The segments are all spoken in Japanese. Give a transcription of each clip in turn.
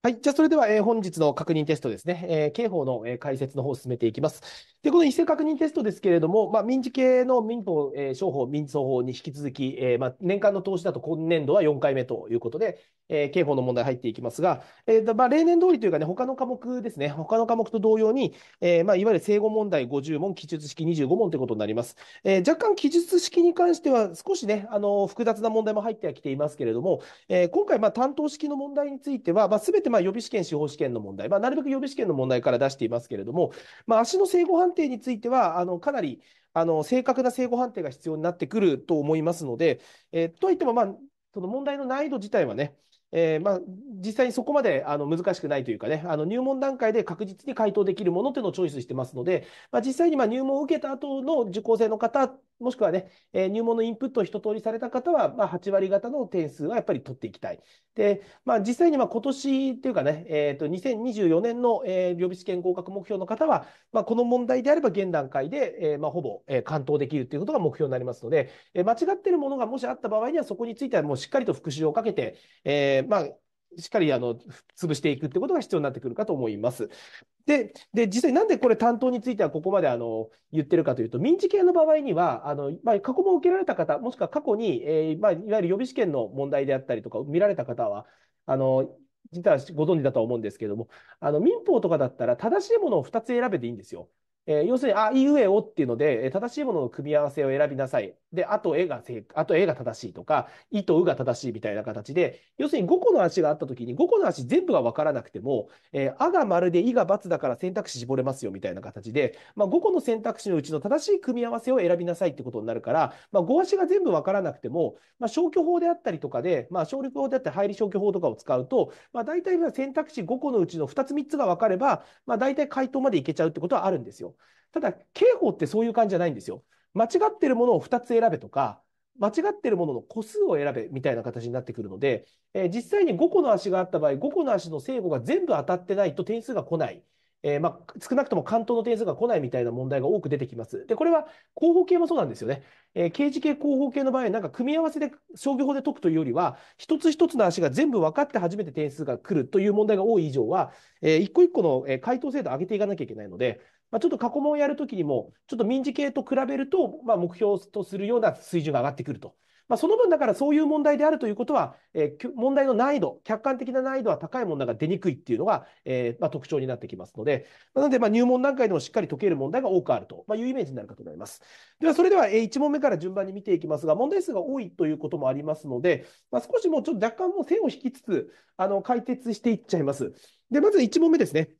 はい。じゃあ、それでは、えー、本日の確認テストですね。えー、刑法の、えー、解説の方を進めていきます。で、この一斉確認テストですけれども、まあ、民事系の民法、えー、商法、民訴法に引き続き、えー、まあ、年間の投資だと今年度は4回目ということで、えー、刑法の問題入っていきますが、えー、まあ、例年通りというかね、他の科目ですね。他の科目と同様に、えー、まあ、いわゆる正誤問題50問、記述式25問ということになります。えー、若干記述式に関しては少しね、あの、複雑な問題も入ってはきていますけれども、えー、今回、まあ、担当式の問題については、まあ、すべてまあまあ、予備試験、司法試験の問題、まあ、なるべく予備試験の問題から出していますけれども、まあ、足の正誤判定については、あのかなりあの正確な正誤判定が必要になってくると思いますので、えー、といっても、まあ、その問題の難易度自体はね、えー、まあ、実際にそこまであの難しくないというかね、あの入門段階で確実に回答できるものというのをチョイスしてますので、まあ、実際にま入門を受けた後の受講生の方もしくはね、えー、入門のインプットを一通りされた方は、まあ、8割方の点数はやっぱり取っていきたい。で、まあ、実際にまあ今年というかね、えっ、ー、と、2024年の、えー、予備試験合格目標の方は、まあ、この問題であれば現段階で、えー、まあ、ほぼ、えー、完登できるということが目標になりますので、えー、間違ってるものがもしあった場合には、そこについてはもうしっかりと復習をかけて、えー、まあ、しっかりあの潰していくってことが必要になってくるかと思います。で、で実際なんでこれ担当についてはここまであの言ってるかというと、民事系の場合には、あのまあ、過去も受けられた方、もしくは過去に、えー、まあ、いわゆる予備試験の問題であったりとか、見られた方は、あの実はご存知だとは思うんですけども、あの民法とかだったら正しいものを2つ選べていいんですよ。えー、要するに、あ、いうえおっていうので、え正しいものの組み合わせを選びなさい。で、あとえが正、あとえが正しいとか、いとうが正しいみたいな形で、要するに5個の足があったときに、5個の足全部がわからなくても、えー、あが丸でいが×だから選択肢絞れますよみたいな形で、まあ、5個の選択肢のうちの正しい組み合わせを選びなさいってことになるから、まあ、5足が全部わからなくても、まあ、消去法であったりとかで、まあ、省力法であったり、入り消去法とかを使うと、まあ、大体選択肢5個のうちの2つ3つがわかれば、まあ、大体回答までいけちゃうってことはあるんですよ。ただ、刑法ってそういう感じじゃないんですよ。間違ってるものを2つ選べとか、間違ってるものの個数を選べみたいな形になってくるので、えー、実際に5個の足があった場合、5個の足の正誤が全部当たってないと点数が来ない。えー、まあ、少なくとも関東の点数が来ないみたいな問題が多く出てきます。で、これは広報系もそうなんですよね。えー、刑事系、広報系の場合、なんか組み合わせで商業法で解くというよりは、一つ一つの足が全部分かって初めて点数が来るという問題が多い以上は、えー、一個一個の回答精度を上げていかなきゃいけないので、まあ、ちょっと過去問をやるときにも、ちょっと民事系と比べると、まあ、目標とするような水準が上がってくると。まあ、その分、だからそういう問題であるということは、えー、問題の難易度、客観的な難易度は高い問題が出にくいっていうのが、えー、まあ、特徴になってきますので、なので、ま入門段階でもしっかり解ける問題が多くあるというイメージになるかと思います。では、それでは、1問目から順番に見ていきますが、問題数が多いということもありますので、まあ、少しもうちょっと若干もう線を引きつつ、あの、解説していっちゃいます。で、まず1問目ですね。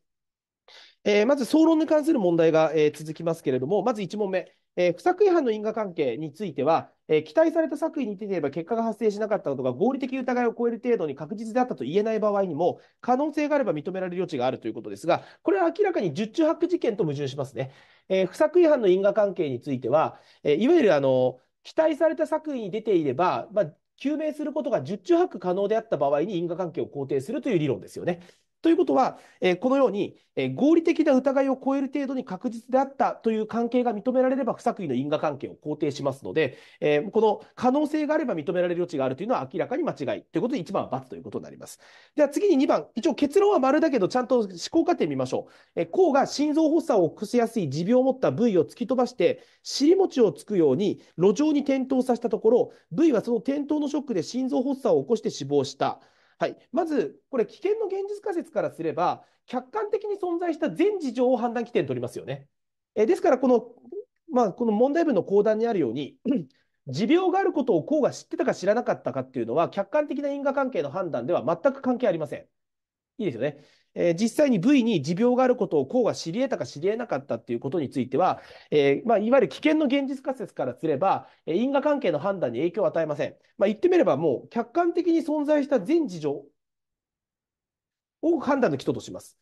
えー、まず、総論に関する問題が、えー、続きますけれども、まず1問目、えー、不作違反の因果関係については、え期待された作為に出ていれば結果が発生しなかったことが合理的疑いを超える程度に確実であったと言えない場合にも、可能性があれば認められる余地があるということですが、これは明らかに十中八九事件と矛盾しますね。え不作違反の因果関係については、えいわゆるあの期待された作為に出ていれば、まあ究明することが十中八九可能であった場合に因果関係を肯定するという理論ですよね。ということは、えこのように、え合理的な疑いを超える程度に確実であったという関係が認められれば、不作為の因果関係を肯定しますので、えこの可能性があれば認められる余地があるというのは明らかに間違いということで、1番は×ということになります。では次に2番、一応結論は丸だけど、ちゃんと思考過程見ましょう。え甲が心臓発作を起こしやすい持病を持った部位を突き飛ばして、尻餅をつくように路上に転倒させたところ、部位はその転倒のショックで心臓発作を起こして死亡した。はい、まず、これ、危険の現実仮説からすれば、客観的に存在した全事情を判断起点とりますよね。えですからこの、まあ、この問題文の講談にあるように、持病があることをこうが知ってたか知らなかったかっていうのは、客観的な因果関係の判断では全く関係ありません。いいですよね。えー、実際に V に持病があることを公が知り得たか知り得なかったっていうことについては、えー、まあ、いわゆる危険の現実仮説からすれば、えー、因果関係の判断に影響を与えません。まあ、言ってみればもう客観的に存在した全事情を判断の基礎とします。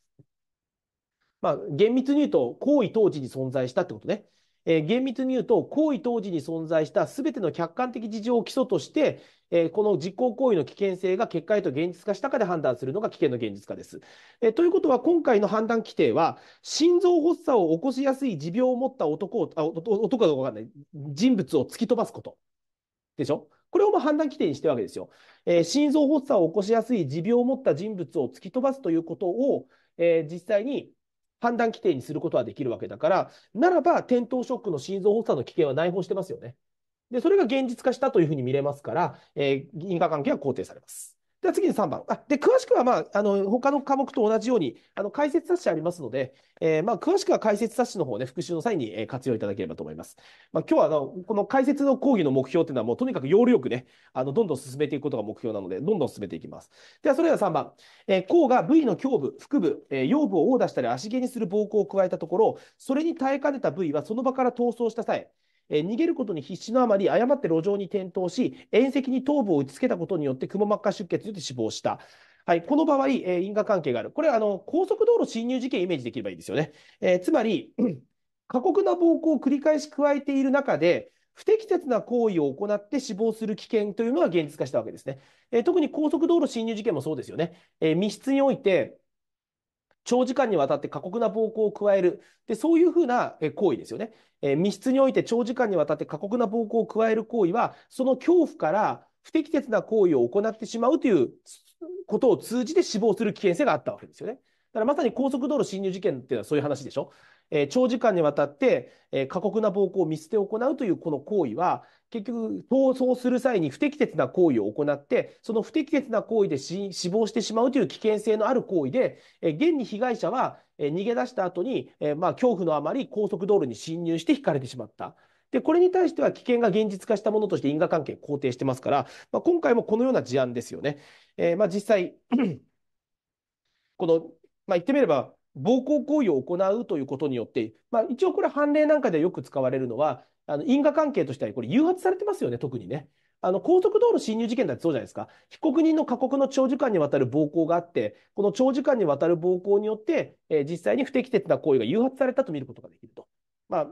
まあ、厳密に言うと、行為当時に存在したってことね。えー、厳密に言うと、行為当時に存在したすべての客観的事情を基礎として、えー、この実行行為の危険性が結果へと現実化したかで判断するのが危険の現実化です。えー、ということは、今回の判断規定は、心臓発作を起こしやすい持病を持った男を、あ男かどうかわかんない、人物を突き飛ばすこと。でしょこれをま判断規定にしてるわけですよ。えー、心臓発作を起こしやすい持病を持った人物を突き飛ばすということを、えー、実際に判断規定にすることはできるわけだから、ならば、転倒ショックの心臓発作の危険は内包してますよね。で、それが現実化したというふうに見れますから、えー、因果関係は肯定されます。では次に3番。あで詳しくは、まあ、あの他の科目と同じようにあの解説冊子ありますので、えー、まあ、詳しくは解説冊子の方を、ね、復習の際に、え活用いただければと思います。まあ、今日はあのこの解説の講義の目標というのはもうとにかく要領よく、ね、あのどんどん進めていくことが目標なのでどんどん進めていきます。ではそれでは3番。えー、甲が部位の胸部、腹部、えー、腰部を殴打したり足毛にする暴行を加えたところそれに耐えかねた部位はその場から逃走した際えー、逃げることに必死のあまり誤って路上に転倒し、縁石に頭部を打ちつけたことによってくも膜下出血によって死亡した。はい、この場合、えー、因果関係がある。これあの、高速道路侵入事件イメージできればいいですよね。えー、つまり、過酷な暴行を繰り返し加えている中で、不適切な行為を行って死亡する危険というのが現実化したわけですね。えー、特に高速道路侵入事件もそうですよね。えー、密室において、長時間にわたって過酷な暴行を加える。で、そういうふうな行為ですよね。えー、密室において長時間にわたって過酷な暴行を加える行為は、その恐怖から不適切な行為を行ってしまうということを通じて死亡する危険性があったわけですよね。だからまさに高速道路侵入事件っていうのはそういう話でしょ。え長時間にわたって、え過酷な暴行を見捨て行うというこの行為は、結局、逃走する際に不適切な行為を行って、その不適切な行為で死亡してしまうという危険性のある行為で、え現に被害者は、え逃げ出した後に、えまあ、恐怖のあまり高速道路に侵入してひかれてしまった。で、これに対しては危険が現実化したものとして因果関係を肯定してますから、まあ、今回もこのような事案ですよね。えー、まあ実際、この、まあ言ってみれば、暴行行為を行うということによって、まあ、一応これ判例なんかでよく使われるのは、あの因果関係としてはこれ誘発されてますよね、特にね。あの、高速道路侵入事件だってそうじゃないですか。被告人の過酷の長時間にわたる暴行があって、この長時間にわたる暴行によって、えー、実際に不適切な行為が誘発されたと見ることができると。まあ、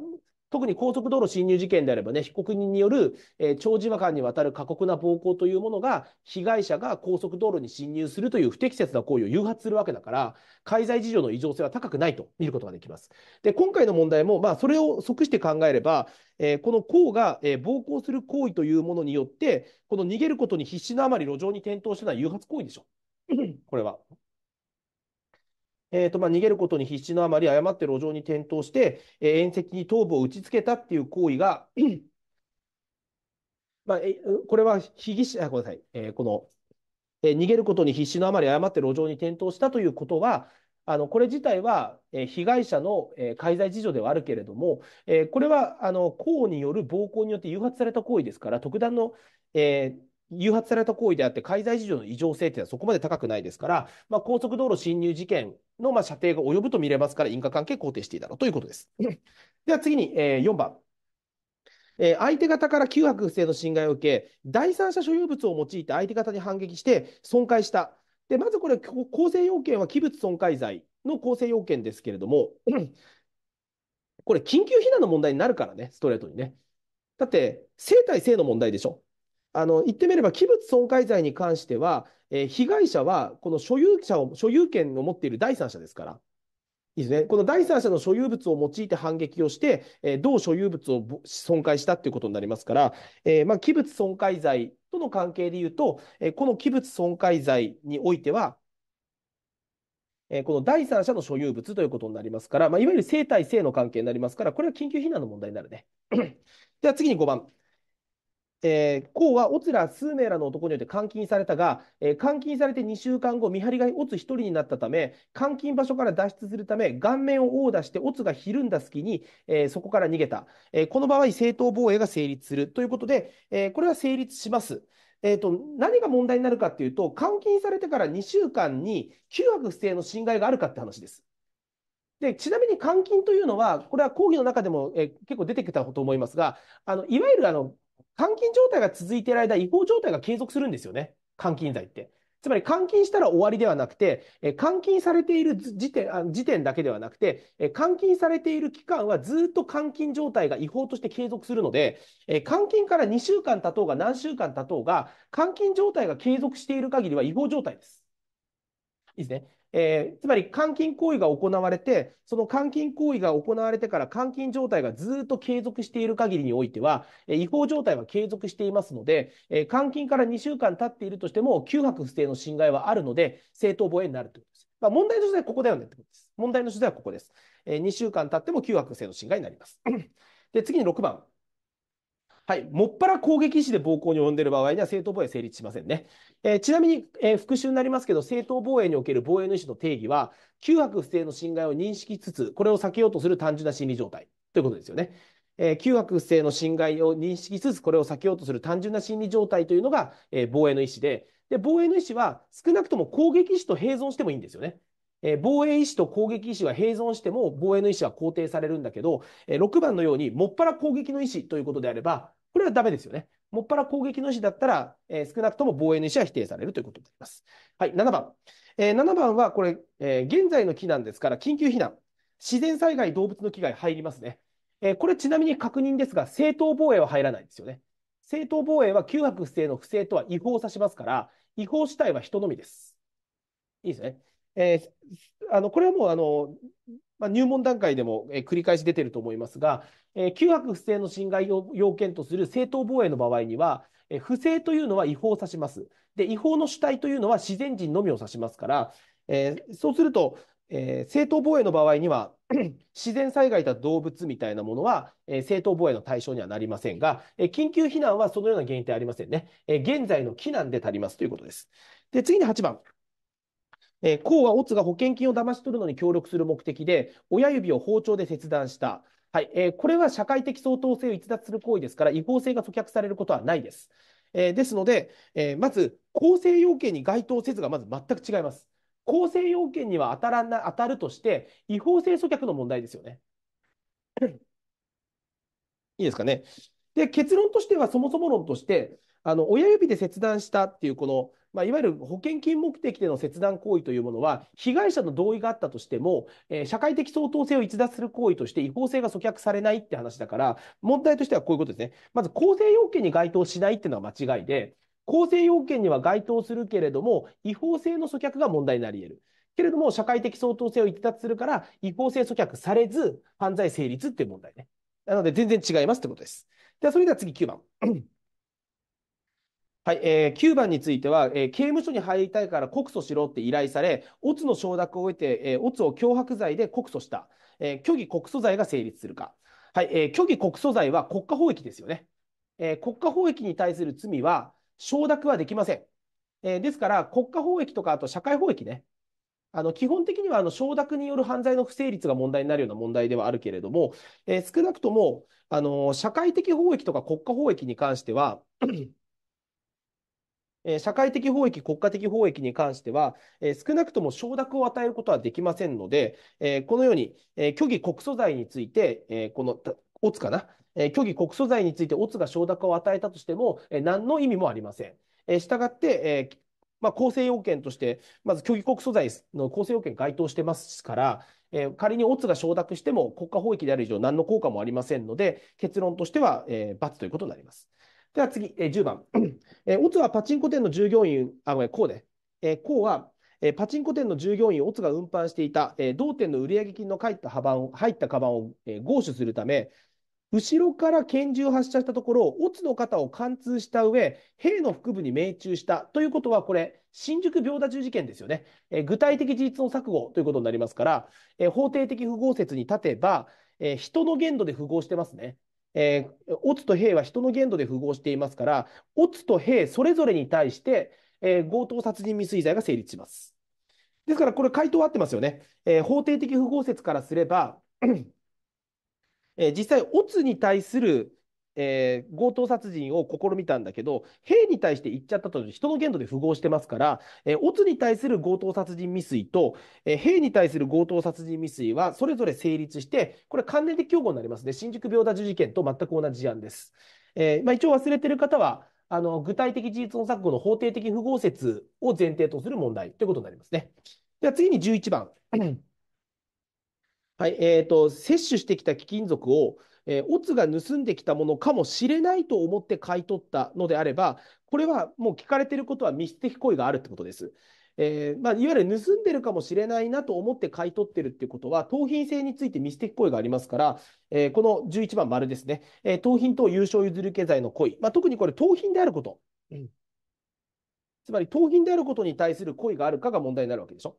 特に高速道路侵入事件であればね、被告人による、えー、長時間にわたる過酷な暴行というものが、被害者が高速道路に侵入するという不適切な行為を誘発するわけだから、介在事情の異常性は高くないと見ることができます。で、今回の問題も、まあ、それを即して考えれば、えー、この行が、えー、暴行する行為というものによって、この逃げることに必死のあまり路上に転倒したのは誘発行為でしょ。これは。えーとまあ、逃げることに必死のあまり誤って路上に転倒して、えー、縁石に頭部を打ちつけたっていう行為が、まあ、えこれは被疑者、ごめんなさい、えー、この、えー、逃げることに必死のあまり誤って路上に転倒したということは、あのこれ自体は、え被害者の、え介在事情ではあるけれども、えこれはあの行による暴行によって誘発された行為ですから、特段の、えー誘発された行為であって、介在事情の異常性っていうのはそこまで高くないですから、まあ、高速道路侵入事件のまあ射程が及ぶと見れますから、因果関係肯定していただろうということです。では次に、えー、4番。えー、相手方から旧迫不正の侵害を受け、第三者所有物を用いて相手方に反撃して損壊した。で、まずこれ、構成要件は器物損壊罪の構成要件ですけれども、これ、緊急避難の問題になるからね、ストレートにね。だって、生対性の問題でしょ。あの言ってみれば、器物損壊罪に関しては、えー、被害者はこの所有者を、所有権を持っている第三者ですから、いいですね、この第三者の所有物を用いて反撃をして、えー、同所有物を損壊したということになりますから、えー、まあ、器物損壊罪との関係でいうと、えこの器物損壊罪においては、えこの第三者の所有物ということになりますから、まあ、いわゆる性対性の関係になりますから、これは緊急避難の問題になるね。では次に5番。えー、公はオツら数名らの男によって監禁されたが、えー、監禁されて2週間後、見張りがオツ1人になったため、監禁場所から脱出するため、顔面を殴打してオツがひるんだ隙に、えー、そこから逃げた、えこの場合、正当防衛が成立するということで、えこれは成立します。えーと、何が問題になるかっていうと、監禁されてから2週間に旧悪不正の侵害があるかって話です。でちなみに監禁というのは、これは講義の中でも、え結構出てきたと思いますが、あのいわゆるあの監禁状態が続いている間、違法状態が継続するんですよね。監禁罪って。つまり監禁したら終わりではなくて、監禁されている時点時点だけではなくて、監禁されている期間はずっと監禁状態が違法として継続するので、監禁から2週間経とうが何週間経とうが、監禁状態が継続している限りは違法状態です。いいですね。えー、つまり監禁行為が行われて、その監禁行為が行われてから監禁状態がずっと継続している限りにおいては、え違法状態は継続していますので、え監禁から2週間経っているとしても、9泊不正の侵害はあるので、正当防衛になるということです。まあ、問題の所在はここだよねってことです。問題の所在はここです。え2週間経っても9泊不正の侵害になります。で、次に6番。はい。もっぱら攻撃士で暴行に及んでいる場合には正当防衛成立しませんね。えー、ちなみに、えー、復習になりますけど、正当防衛における防衛の意思の定義は、旧白不正の侵害を認識しつつ、これを避けようとする単純な心理状態ということですよね。えー、旧白不正の侵害を認識しつつ、これを避けようとする単純な心理状態というのが、えー、防衛の意思で、で、防衛の意思は少なくとも攻撃士と併存してもいいんですよね。え防衛意思と攻撃意思は併存しても防衛の意思は肯定されるんだけど、え6番のように、もっぱら攻撃の意思ということであれば、これはダメですよね。もっぱら攻撃の意思だったら、え少なくとも防衛の意思は否定されるということになります。はい、7番。え7番はこれ、え現在の避難ですから、緊急避難。自然災害、動物の危害入りますね。えこれちなみに確認ですが、正当防衛は入らないんですよね。正当防衛は9泊不正の不正とは違法を指しますから、違法主体は人のみです。いいですね。えー、あのこれはもうあの、まあ、入門段階でも、え繰り返し出てると思いますが、えー、迫不正の侵害を要件とする正当防衛の場合には、えー、不正というのは違法を指します。で、違法の主体というのは自然人のみを指しますから、えー、そうすると、えー、正当防衛の場合には 自然災害だ動物みたいなものは、えー、正当防衛の対象にはなりませんが、えー、緊急避難はそのような原因ってありませんね。えー、現在の避難で足りますということです。で、次に8番。えー、はオツが保険金を騙し取るのに協力する目的で、親指を包丁で切断した。はい、えー、これは社会的相当性を逸脱する行為ですから、違法性が阻却されることはないです。えー、ですので、えー、まず構成要件に該当せずがまず全く違います。構成要件には当たらな当たるとして、違法性阻却の問題ですよね。いいですかね。で、結論としては、そもそも論として、あの、親指で切断したっていう、この、まあ、いわゆる保険金目的での切断行為というものは、被害者の同意があったとしても、えー、社会的相当性を逸脱する行為として違法性が阻却されないって話だから、問題としてはこういうことですね。まず、構成要件に該当しないっていうのは間違いで、構成要件には該当するけれども、違法性の阻却が問題になり得る。けれども、社会的相当性を逸脱するから、違法性阻却されず、犯罪成立っていう問題ね。なので、全然違いますってことです。では、それでは次9番。はい、えー、9番については、えー、刑務所に入りたいから告訴しろって依頼され、オツの承諾を得て、えー、オツを脅迫罪で告訴した、えー、虚偽告訴罪が成立するか。はい、えー、虚偽告訴罪は国家法益ですよね。えー、国家法益に対する罪は承諾はできません。えー、ですから、国家法益とか、あと社会法益ね。あの、基本的には、あの、承諾による犯罪の不成立が問題になるような問題ではあるけれども、えー、少なくとも、あの、社会的法益とか国家法益に関してはえ社会的法益、国家的法益に関しては、え少なくとも承諾を与えることはできませんので、えこのように、え虚偽告訴罪について、えこの、オツかな、え虚偽告訴罪についてオツが承諾を与えたとしても、え何の意味もありません。えしたがって、えまあ、構成要件として、まず虚偽告訴罪の構成要件該当してますから、え仮にオツが承諾しても国家法益である以上何の効果もありませんので、結論としては、え罰ということになります。では次、えー、10番。えー、オツはパチンコ店の従業員、あ、ごめん、こうで。えー、こうは、えー、パチンコ店の従業員、オツが運搬していた、えー、同店の売上金の入ったカバンを、入ったカバンを、えー、強取するため、後ろから拳銃を発射したところ、オツの肩を貫通した上、兵の腹部に命中したということは、これ、新宿秒打中事件ですよね。えー、具体的事実の錯誤ということになりますから、えー、法定的不合説に立てば、えー、人の限度で符合してますね。えー、オツと兵は人の限度で符合していますから、オツと兵それぞれに対して、えー、強盗殺人未遂罪が成立します。ですから、これ、回答合ってますよね。えー、法定的符合説からすれば、えー、実際、オツに対するえー、強盗殺人を試みたんだけど、兵に対して言っちゃったと人の限度で符合してますから、えー、オツに対する強盗殺人未遂と、えー、兵に対する強盗殺人未遂はそれぞれ成立して、これ関連的競合になりますね。新宿病打樹事件と全く同じ事案です。えー、まあ、一応忘れてる方は、あの、具体的事実の錯誤の法定的不合説を前提とする問題ということになりますね。では次に11番。はい、えー、と、摂取してきた貴金属を、えー、オツが盗んできたものかもしれないと思って買い取ったのであれば、これはもう聞かれてることは密室的行為があるってことです。えー、まあ、いわゆる盗んでるかもしれないなと思って買い取ってるっていうことは、盗品性について密的行為がありますから、えー、この11番丸ですね、えー、盗品と有償譲り受け罪の行為、まあ、特にこれ、盗品であること、うん、つまり盗品であることに対する行為があるかが問題になるわけでしょ。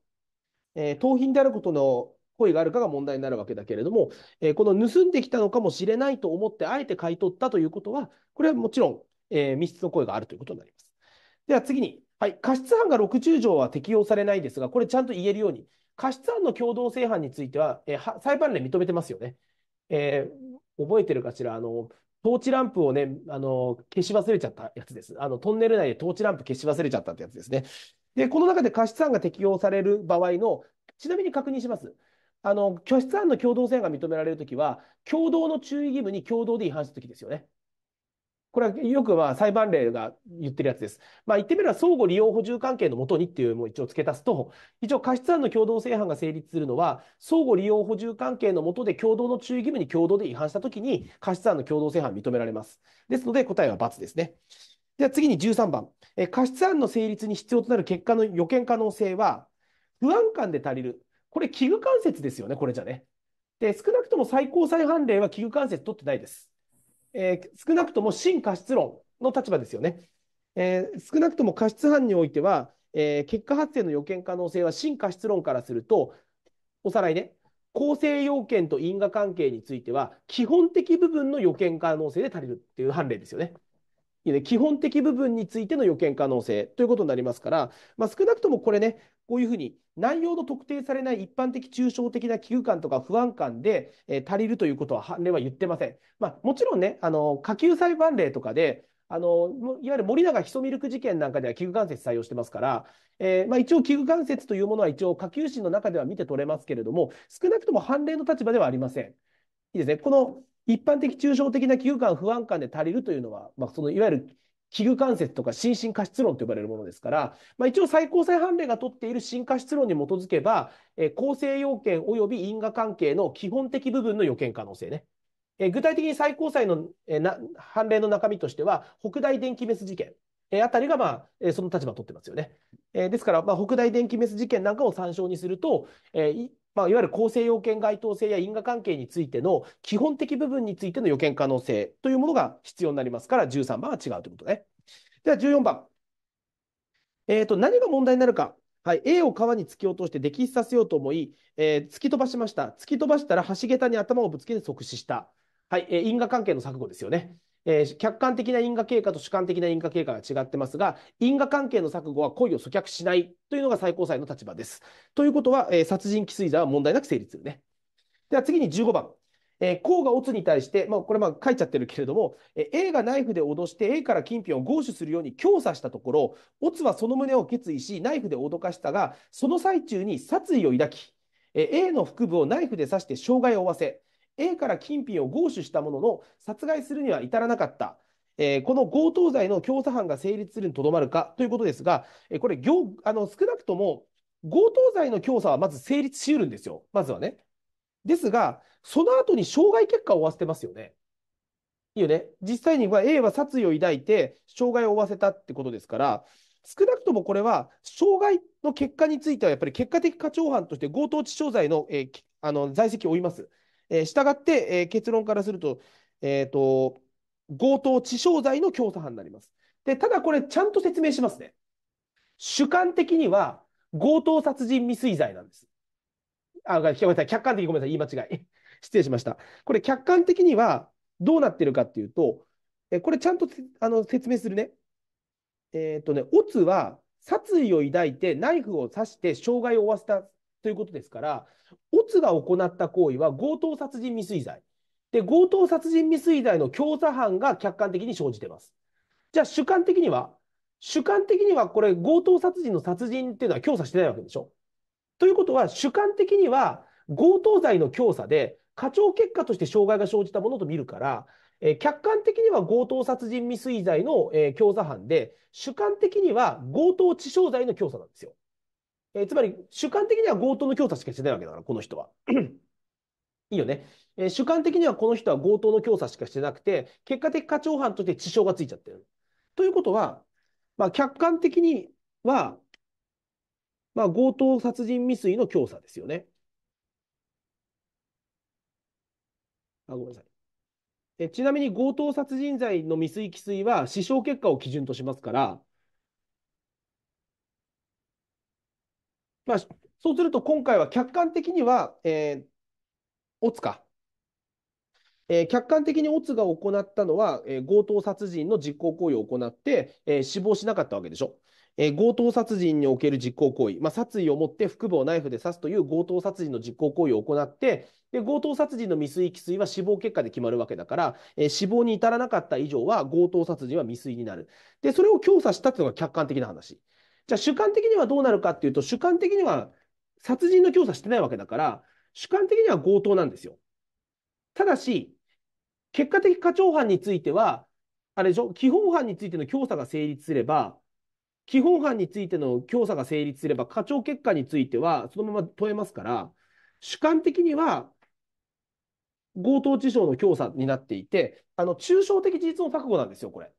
えー、盗品であることの故意があるかが問題になるわけだけれども、えー、この盗んできたのかもしれないと思ってあえて買い取ったということは、これはもちろん、えー、密室の声があるということになります。では次に、はい、過失犯が60条は適用されないですが、これちゃんと言えるように、過失犯の共同正犯については、えー、裁判例認めてますよね。えー、覚えてるかしら、あの、トーチランプをね、あの、消し忘れちゃったやつです。あの、トンネル内でトーチランプ消し忘れちゃったってやつですね。で、この中で過失犯が適用される場合の、ちなみに確認します。あの、拠出案の共同性が認められるときは、共同の注意義務に共同で違反したときですよね。これはよくまあ裁判例が言ってるやつです。まあ言ってみれば相互利用補充関係のもとにっていうのも一応付け足すと、一応過失案の共同正犯が成立するのは、相互利用補充関係のもとで共同の注意義務に共同で違反したときに、過失案の共同正犯認められます。ですので答えは×ですね。では次に13番。え過失案の成立に必要となる結果の予見可能性は、不安感で足りる。これ、器具関節ですよね、これじゃね。で、少なくとも最高裁判例は器具関節取ってないです。えー、少なくとも真過失論の立場ですよね。えー、少なくとも過失犯においては、えー、結果発生の予見可能性は真過失論からすると、おさらいね、構成要件と因果関係については、基本的部分の予見可能性で足りるっていう判例ですよね。基本的部分についての予見可能性ということになりますから、まあ、少なくともこれね、こういうふうに内容の特定されない一般的抽象的な危惧感とか不安感で、えー、足りるということは判例は言ってません。まあ、もちろんね、あの、下級裁判例とかで、あの、いわゆる森永ヒソミルク事件なんかでは器具関節採用してますから、えー、まあ一応器具関節というものは一応下級審の中では見て取れますけれども、少なくとも判例の立場ではありません。いいですね。この一般的抽象的な危惧感、不安感で足りるというのは、まあそのいわゆる器具関節とか心身過失論と呼ばれるものですから、まあ、一応最高裁判例がとっている心過失論に基づけば、え構成要件及び因果関係の基本的部分の予見可能性ね。え具体的に最高裁の、えな判例の中身としては、北大電気メス事件、えあたりが、まあえその立場を取ってますよね。えですから、まあ、北大電気メス事件なんかを参照にすると、えまあ、いわゆる構成要件該当性や因果関係についての基本的部分についての予見可能性というものが必要になりますから13番は違うということね。では14番。えーと、と何が問題になるか。はい、A を川に突き落として溺死させようと思い、えー、突き飛ばしました。突き飛ばしたら橋桁に頭をぶつけて即死した。はい、えー、因果関係の錯誤ですよね。えー、客観的な因果経過と主観的な因果経過が違ってますが、因果関係の錯誤は故意を阻却しないというのが最高裁の立場です。ということは、えー、殺人未遂罪は問題なく成立するね。では次に15番。えー、甲が乙に対して、まあ、これまあ書いちゃってるけれども、えー、A がナイフで脅して A から金品を強取するように強査したところ、乙はその旨を決意し、ナイフで脅かしたが、その最中に殺意を抱き、えー、A の腹部をナイフで刺して傷害を負わせ、A から金品を強取したものの、殺害するには至らなかった。えー、この強盗罪の強査犯が成立するにとどまるかということですが、えー、これあの、少なくとも強盗罪の強査はまず成立しうるんですよ、まずはね。ですが、その後に傷害結果を負わせてますよね。いいよね。実際には A は殺意を抱いて、傷害を負わせたってことですから、少なくともこれは、傷害の結果については、やっぱり結果的課長犯として強盗致傷罪のえー、あの在籍を負います。えー、従って、えー、結論からすると、えっ、ー、と、強盗致傷罪の教唆犯になります。で、ただこれちゃんと説明しますね。主観的には強盗殺人未遂罪なんです。あ、ごめんなさい。客観的ごめんなさい。言い間違い。失礼しました。これ客観的にはどうなってるかっていうと、えこれちゃんとあの説明するね。えっ、ー、とね、オツは殺意を抱いてナイフを刺して傷害を負わせたということですから、オツが行った行為は強盗殺人未遂罪。で、強盗殺人未遂罪の教唆犯が客観的に生じてます。じゃあ主観的には主観的にはこれ強盗殺人の殺人っていうのは強査してないわけでしょということは主観的には強盗罪の教唆で課長結果として障害が生じたものと見るから、えー、客観的には強盗殺人未遂罪の、えー、教唆犯で主観的には強盗致傷罪の教唆なんですよ。えー、つまり、主観的には強盗の教唆しかしてないわけだから、この人は。いいよね。えー、主観的にはこの人は強盗の教唆しかしてなくて、結果的課長犯として致傷がついちゃってる。ということは、まあ、客観的には、まあ、強盗殺人未遂の教唆ですよね。あ、ごめんなさい。えちなみに強盗殺人罪の未遂既遂は死傷結果を基準としますから、まあ、そうすると今回は客観的には、えー、オツか。えー、客観的にオツが行ったのは、えー、強盗殺人の実行行為を行って、えー、死亡しなかったわけでしょ。え強盗殺人における実行行為、まあ、殺意を持って腹部をナイフで刺すという強盗殺人の実行行為を行って、で強盗殺人の未遂、既遂は死亡結果で決まるわけだから、え死亡に至らなかった以上は強盗殺人は未遂になる。で、それを強査したというのが客観的な話。じゃあ主観的にはどうなるかっていうと、主観的には殺人の教唆してないわけだから、主観的には強盗なんですよ。ただし、結果的課長犯については、あれでしょ、基本犯についての教唆が成立すれば、基本犯についての教唆が成立すれば、課長結果についてはそのまま問えますから、主観的には強盗致傷の教唆になっていて、あの、抽象的事実の錯誤なんですよ、これ。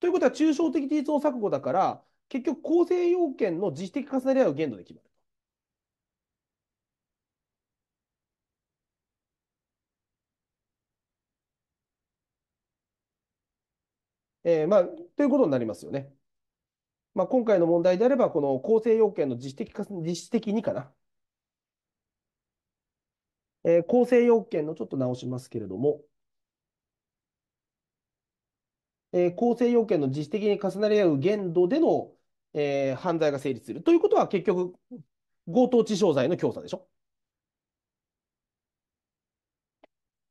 ということは、抽象的事実の錯誤だから、結局構成要件の自主的重なり合う限度で決まる。えー、まあ、ということになりますよね。まあ、今回の問題であれば、この構成要件の自主的か、自主的にかな。えー、構成要件のちょっと直しますけれども、えー、構成要件の自主的に重なり合う限度でのえー、犯罪が成立する。ということは結局、強盗致傷罪の教唆でしょ。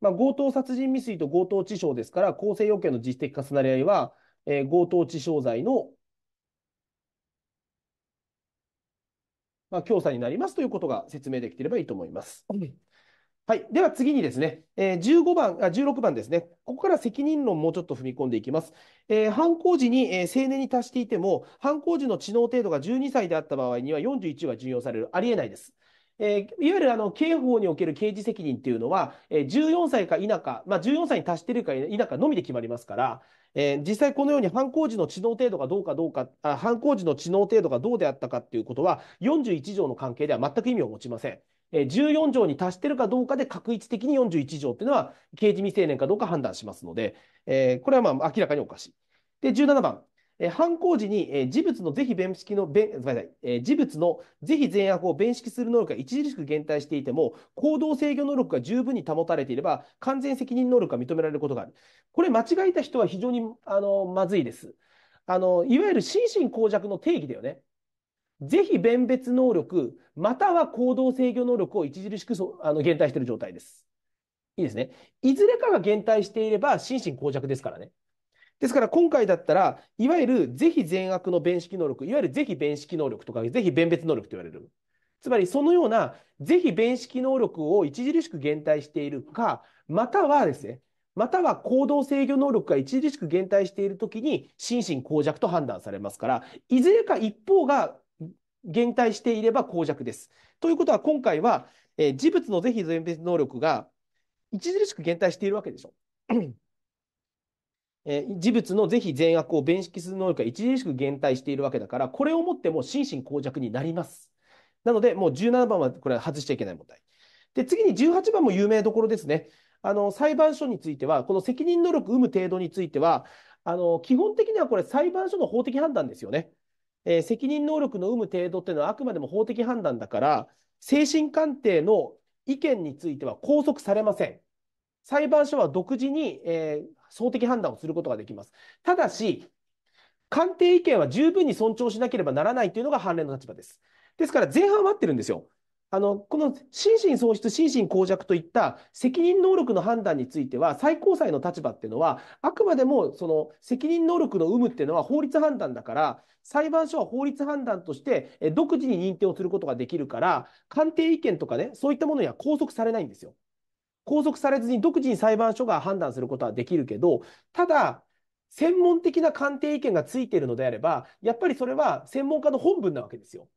まあ、強盗殺人未遂と強盗致傷ですから、構成要件の実質的重なり合いは、えー、強盗致傷罪の、まあ、教になりますということが説明できていればいいと思います。はい。では次にですね、えー、15番あ、16番ですね。ここから責任論もうちょっと踏み込んでいきます。えー、犯行時に、えー、成年に達していても、犯行時の知能程度が12歳であった場合には41は順用される。ありえないです。えー、いわゆるあの刑法における刑事責任というのは、えー、14歳か否か、まあ、14歳に達しているか否かのみで決まりますから、えー、実際このように犯行時の知能程度がどうかどうかあ、犯行時の知能程度がどうであったかということは、41条の関係では全く意味を持ちません。14条に達してるかどうかで確一的に41条っていうのは刑事未成年かどうか判断しますので、えこれはまあ明らかにおかしい。で、17番。え犯行時に、え事物の是非弁識の弁、ごめんなさい、え事物の是非善悪を弁識する能力が著しく減退していても、行動制御能力が十分に保たれていれば、完全責任能力が認められることがある。これ間違えた人は非常に、あの、まずいです。あの、いわゆる心神耗弱の定義だよね。ぜひ弁別能力、または行動制御能力を著しくあの減退している状態です。いいですね。いずれかが減退していれば、心身耗弱ですからね。ですから今回だったら、いわゆる是非善悪の弁識能力、いわゆる是非弁識能力とか、ぜひ弁別能力と言われる。つまりそのような是非弁識能力を著しく減退しているか、またはですね、または行動制御能力が著しく減退しているときに心身耗弱と判断されますから、いずれか一方が減退していれば膠弱です。ということは今回は、えー、事物の是非全別能力が著しく減退しているわけでしょ。えー、事物の是非善悪を弁識する能力が著しく減退しているわけだから、これをもっても心身膠弱になります。なので、もう17番はこれは外しちゃいけない問題。で、次に18番も有名どころですね。あの、裁判所については、この責任能力を生む程度については、あの、基本的にはこれ裁判所の法的判断ですよね。えー、責任能力の有無程度っていうのはあくまでも法的判断だから、精神鑑定の意見については拘束されません。裁判所は独自に、えー、法的判断をすることができます。ただし、鑑定意見は十分に尊重しなければならないというのが判例の立場です。ですから前半は合ってるんですよ。あの、この心神喪失、心神耗弱といった責任能力の判断については、最高裁の立場っていうのは、あくまでもその責任能力の有無っていうのは法律判断だから、裁判所は法律判断として独自に認定をすることができるから、鑑定意見とかね、そういったものには拘束されないんですよ。拘束されずに独自に裁判所が判断することはできるけど、ただ、専門的な鑑定意見がついているのであれば、やっぱりそれは専門家の本分なわけですよ。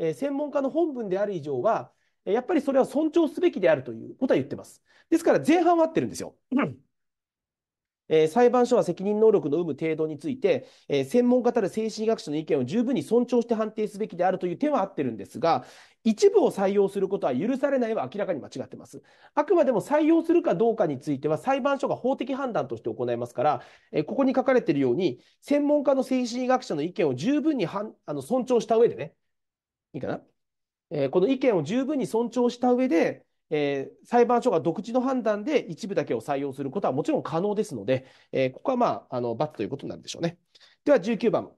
え専門家の本文である以上は、やっぱりそれは尊重すべきであるということは言ってます。ですから前半は合ってるんですよ。えー、裁判所は責任能力の有無程度について、えー、専門家たる精神医学者の意見を十分に尊重して判定すべきであるという点は合ってるんですが、一部を採用することは許されないは明らかに間違ってます。あくまでも採用するかどうかについては裁判所が法的判断として行いますから、えー、ここに書かれているように、専門家の精神医学者の意見を十分にはんあの尊重した上でね、いいかな、えー、この意見を十分に尊重した上で、えー、裁判所が独自の判断で一部だけを採用することはもちろん可能ですので、えー、ここはまあ、あの、罰ということになるでしょうね。では19番。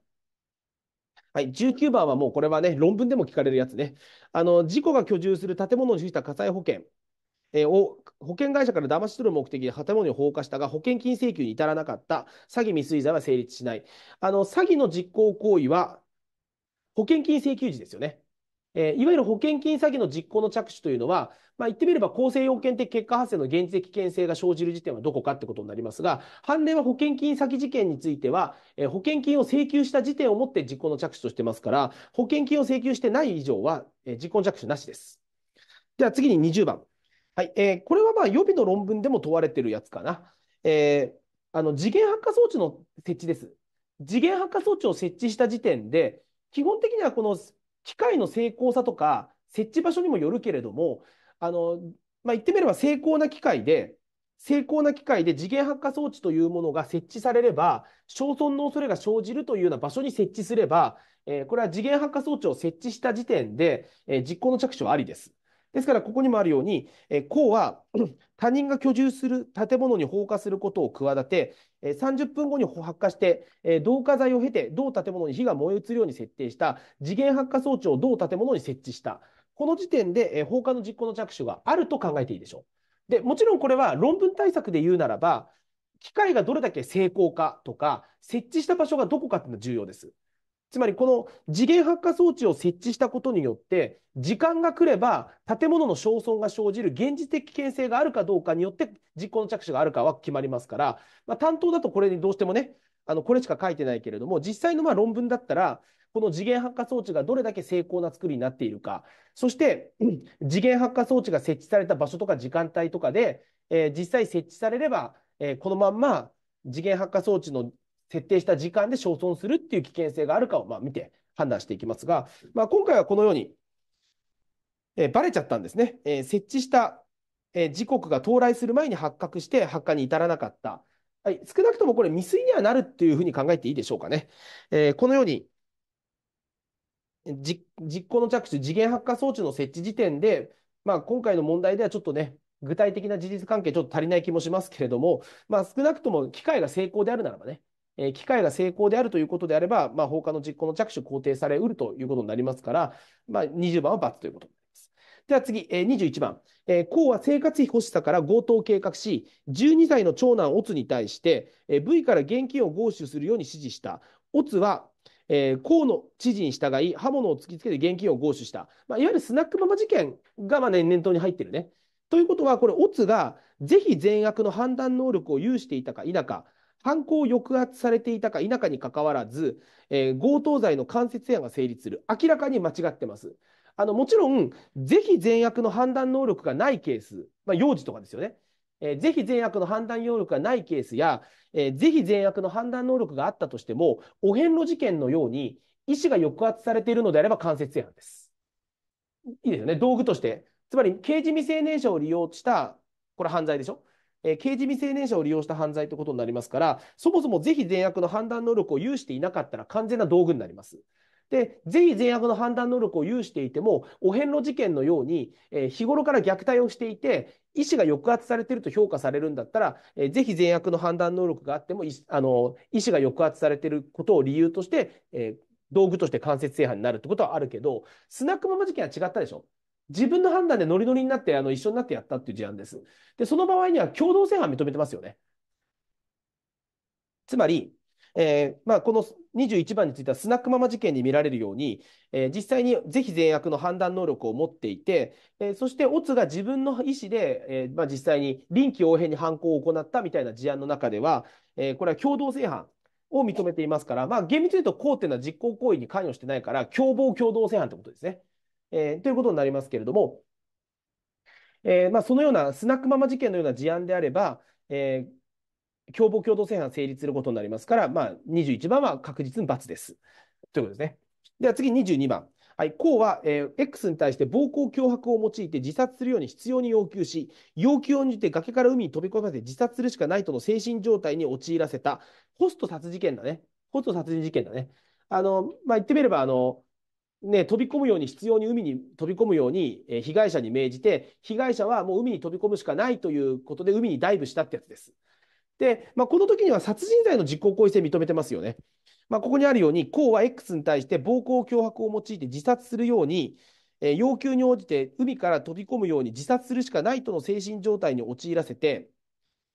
はい、19番はもうこれはね、論文でも聞かれるやつね。あの、事故が居住する建物についた火災保険を保険会社から騙し取る目的で建物に放火したが、保険金請求に至らなかった、詐欺未遂罪は成立しない。あの、詐欺の実行行為は、保険金請求時ですよね。えー、いわゆる保険金詐欺の実行の着手というのは、まあ、言ってみれば構成要件的結果発生の現実的危険性が生じる時点はどこかってことになりますが、判例は保険金詐欺事件については、えー、保険金を請求した時点をもって実行の着手としてますから、保険金を請求してない以上は、えー、実行の着手なしです。では次に20番。はい。えー、これはまあ予備の論文でも問われてるやつかな。えー、あの、次元発火装置の設置です。次元発火装置を設置した時点で、基本的にはこの機械の精巧さとか、設置場所にもよるけれども、あの、まあ、言ってみれば精巧な機械で、精巧な機械で次元発火装置というものが設置されれば、焼損の恐れが生じるというような場所に設置すれば、えー、これは次元発火装置を設置した時点で、えー、実行の着手はありです。ですから、ここにもあるように、えー、公は 他人が居住する建物に放火することを企て、えー、30分後に発火して、えー、同火剤を経て、同建物に火が燃え移るように設定した次元発火装置を同建物に設置した。この時点で、えー、放火の実行の着手があると考えていいでしょう。で、もちろんこれは論文対策で言うならば、機械がどれだけ成功かとか、設置した場所がどこかっていうのは重要です。つまりこの時限発火装置を設置したことによって、時間が来れば建物の焼損が生じる現実的危険性があるかどうかによって実行の着手があるかは決まりますから、まあ、担当だとこれにどうしてもね、あのこれしか書いてないけれども、実際のま論文だったら、この次元発火装置がどれだけ精巧な作りになっているか、そして次元発火装置が設置された場所とか時間帯とかで、えー、実際設置されれば、えー、このまんま次元発火装置の設定した時間で焼損するっていう危険性があるかを、まあ、見て判断していきますが、まあ、今回はこのように、えー、バレちゃったんですね。えー、設置した、えー、時刻が到来する前に発覚して発火に至らなかった。はい、少なくともこれ未遂にはなるっていうふうに考えていいでしょうかね。えー、このように、実行の着手、次元発火装置の設置時点で、まあ、今回の問題ではちょっとね、具体的な事実関係ちょっと足りない気もしますけれども、まあ、少なくとも機械が成功であるならばね、えー、機械が成功であるということであれば、まあ、放火の実行の着手肯定されうるということになりますから、まあ、20番は×ということになります。では次、えー、21番。えー、公は生活費欲しさから強盗を計画し、12歳の長男オツに対して、えー、V から現金を強取するように指示した。オツはえー、河の知事に従い、刃物を突きつけて現金を強取した、まあ、いわゆるスナックママ事件がまあ、ね、念頭に入ってるね。ということは、これ、オツがぜひ全額の判断能力を有していたか否か、犯行を抑圧されていたか否かにかかわらず、えー、強盗罪の間接案が成立する。明らかに間違ってます。あの、もちろん、ぜひ善悪の判断能力がないケース、まあ、幼児とかですよね。えー、善悪の判断能力がないケースや、えー、善悪の判断能力があったとしても、お遍路事件のように、意思が抑圧されているのであれば間接案です。いいですよね。道具として。つまり、刑事未成年者を利用した、これ犯罪でしょえ刑事未成年者を利用した犯罪ということになりますから、そもそも是非善悪の判断能力を有していなかったら完全な道具になります。で、ぜひ善悪の判断能力を有していても、お遍路事件のように、えー、日頃から虐待をしていて、医師が抑圧されていると評価されるんだったら、えー、ぜひ善悪の判断能力があっても、あの医師が抑圧されていることを理由として、えー、道具として間接制覇になるってことはあるけど、スナックママ事件は違ったでしょ自分の判断でノリノリになって、あの、一緒になってやったっていう事案です。で、その場合には共同正犯認めてますよね。つまり、えー、まあ、この21番についてはスナックママ事件に見られるように、えー、実際に是非善悪の判断能力を持っていて、えー、そしてオツが自分の意思で、えまあ、実際に臨機応変に犯行を行ったみたいな事案の中では、えこれは共同正犯を認めていますから、まあ、厳密に言うと、公っていうのは実行行為に関与してないから、共謀共同正犯ってことですね。えー、ということになりますけれども、えー、まあ、そのようなスナックママ事件のような事案であれば、えー、共謀共同正犯成立することになりますから、まあ、21番は確実に罰です。ということですね。では次22番。はい、公は、えー、X に対して暴行脅迫を用いて自殺するように必要に要求し、要求をじて崖から海に飛び込ませ自殺するしかないとの精神状態に陥らせた、ホスト殺事件だね。ホスト殺人事件だね。あの、まあ、言ってみれば、あの、ね、飛び込むように、必要に海に飛び込むように、え被害者に命じて、被害者はもう海に飛び込むしかないということで、海にダイブしたってやつです。で、まあ、この時には殺人罪の実行行為性認めてますよね。まあ、ここにあるように、うは X に対して暴行、脅迫を用いて自殺するように、え要求に応じて海から飛び込むように自殺するしかないとの精神状態に陥らせて、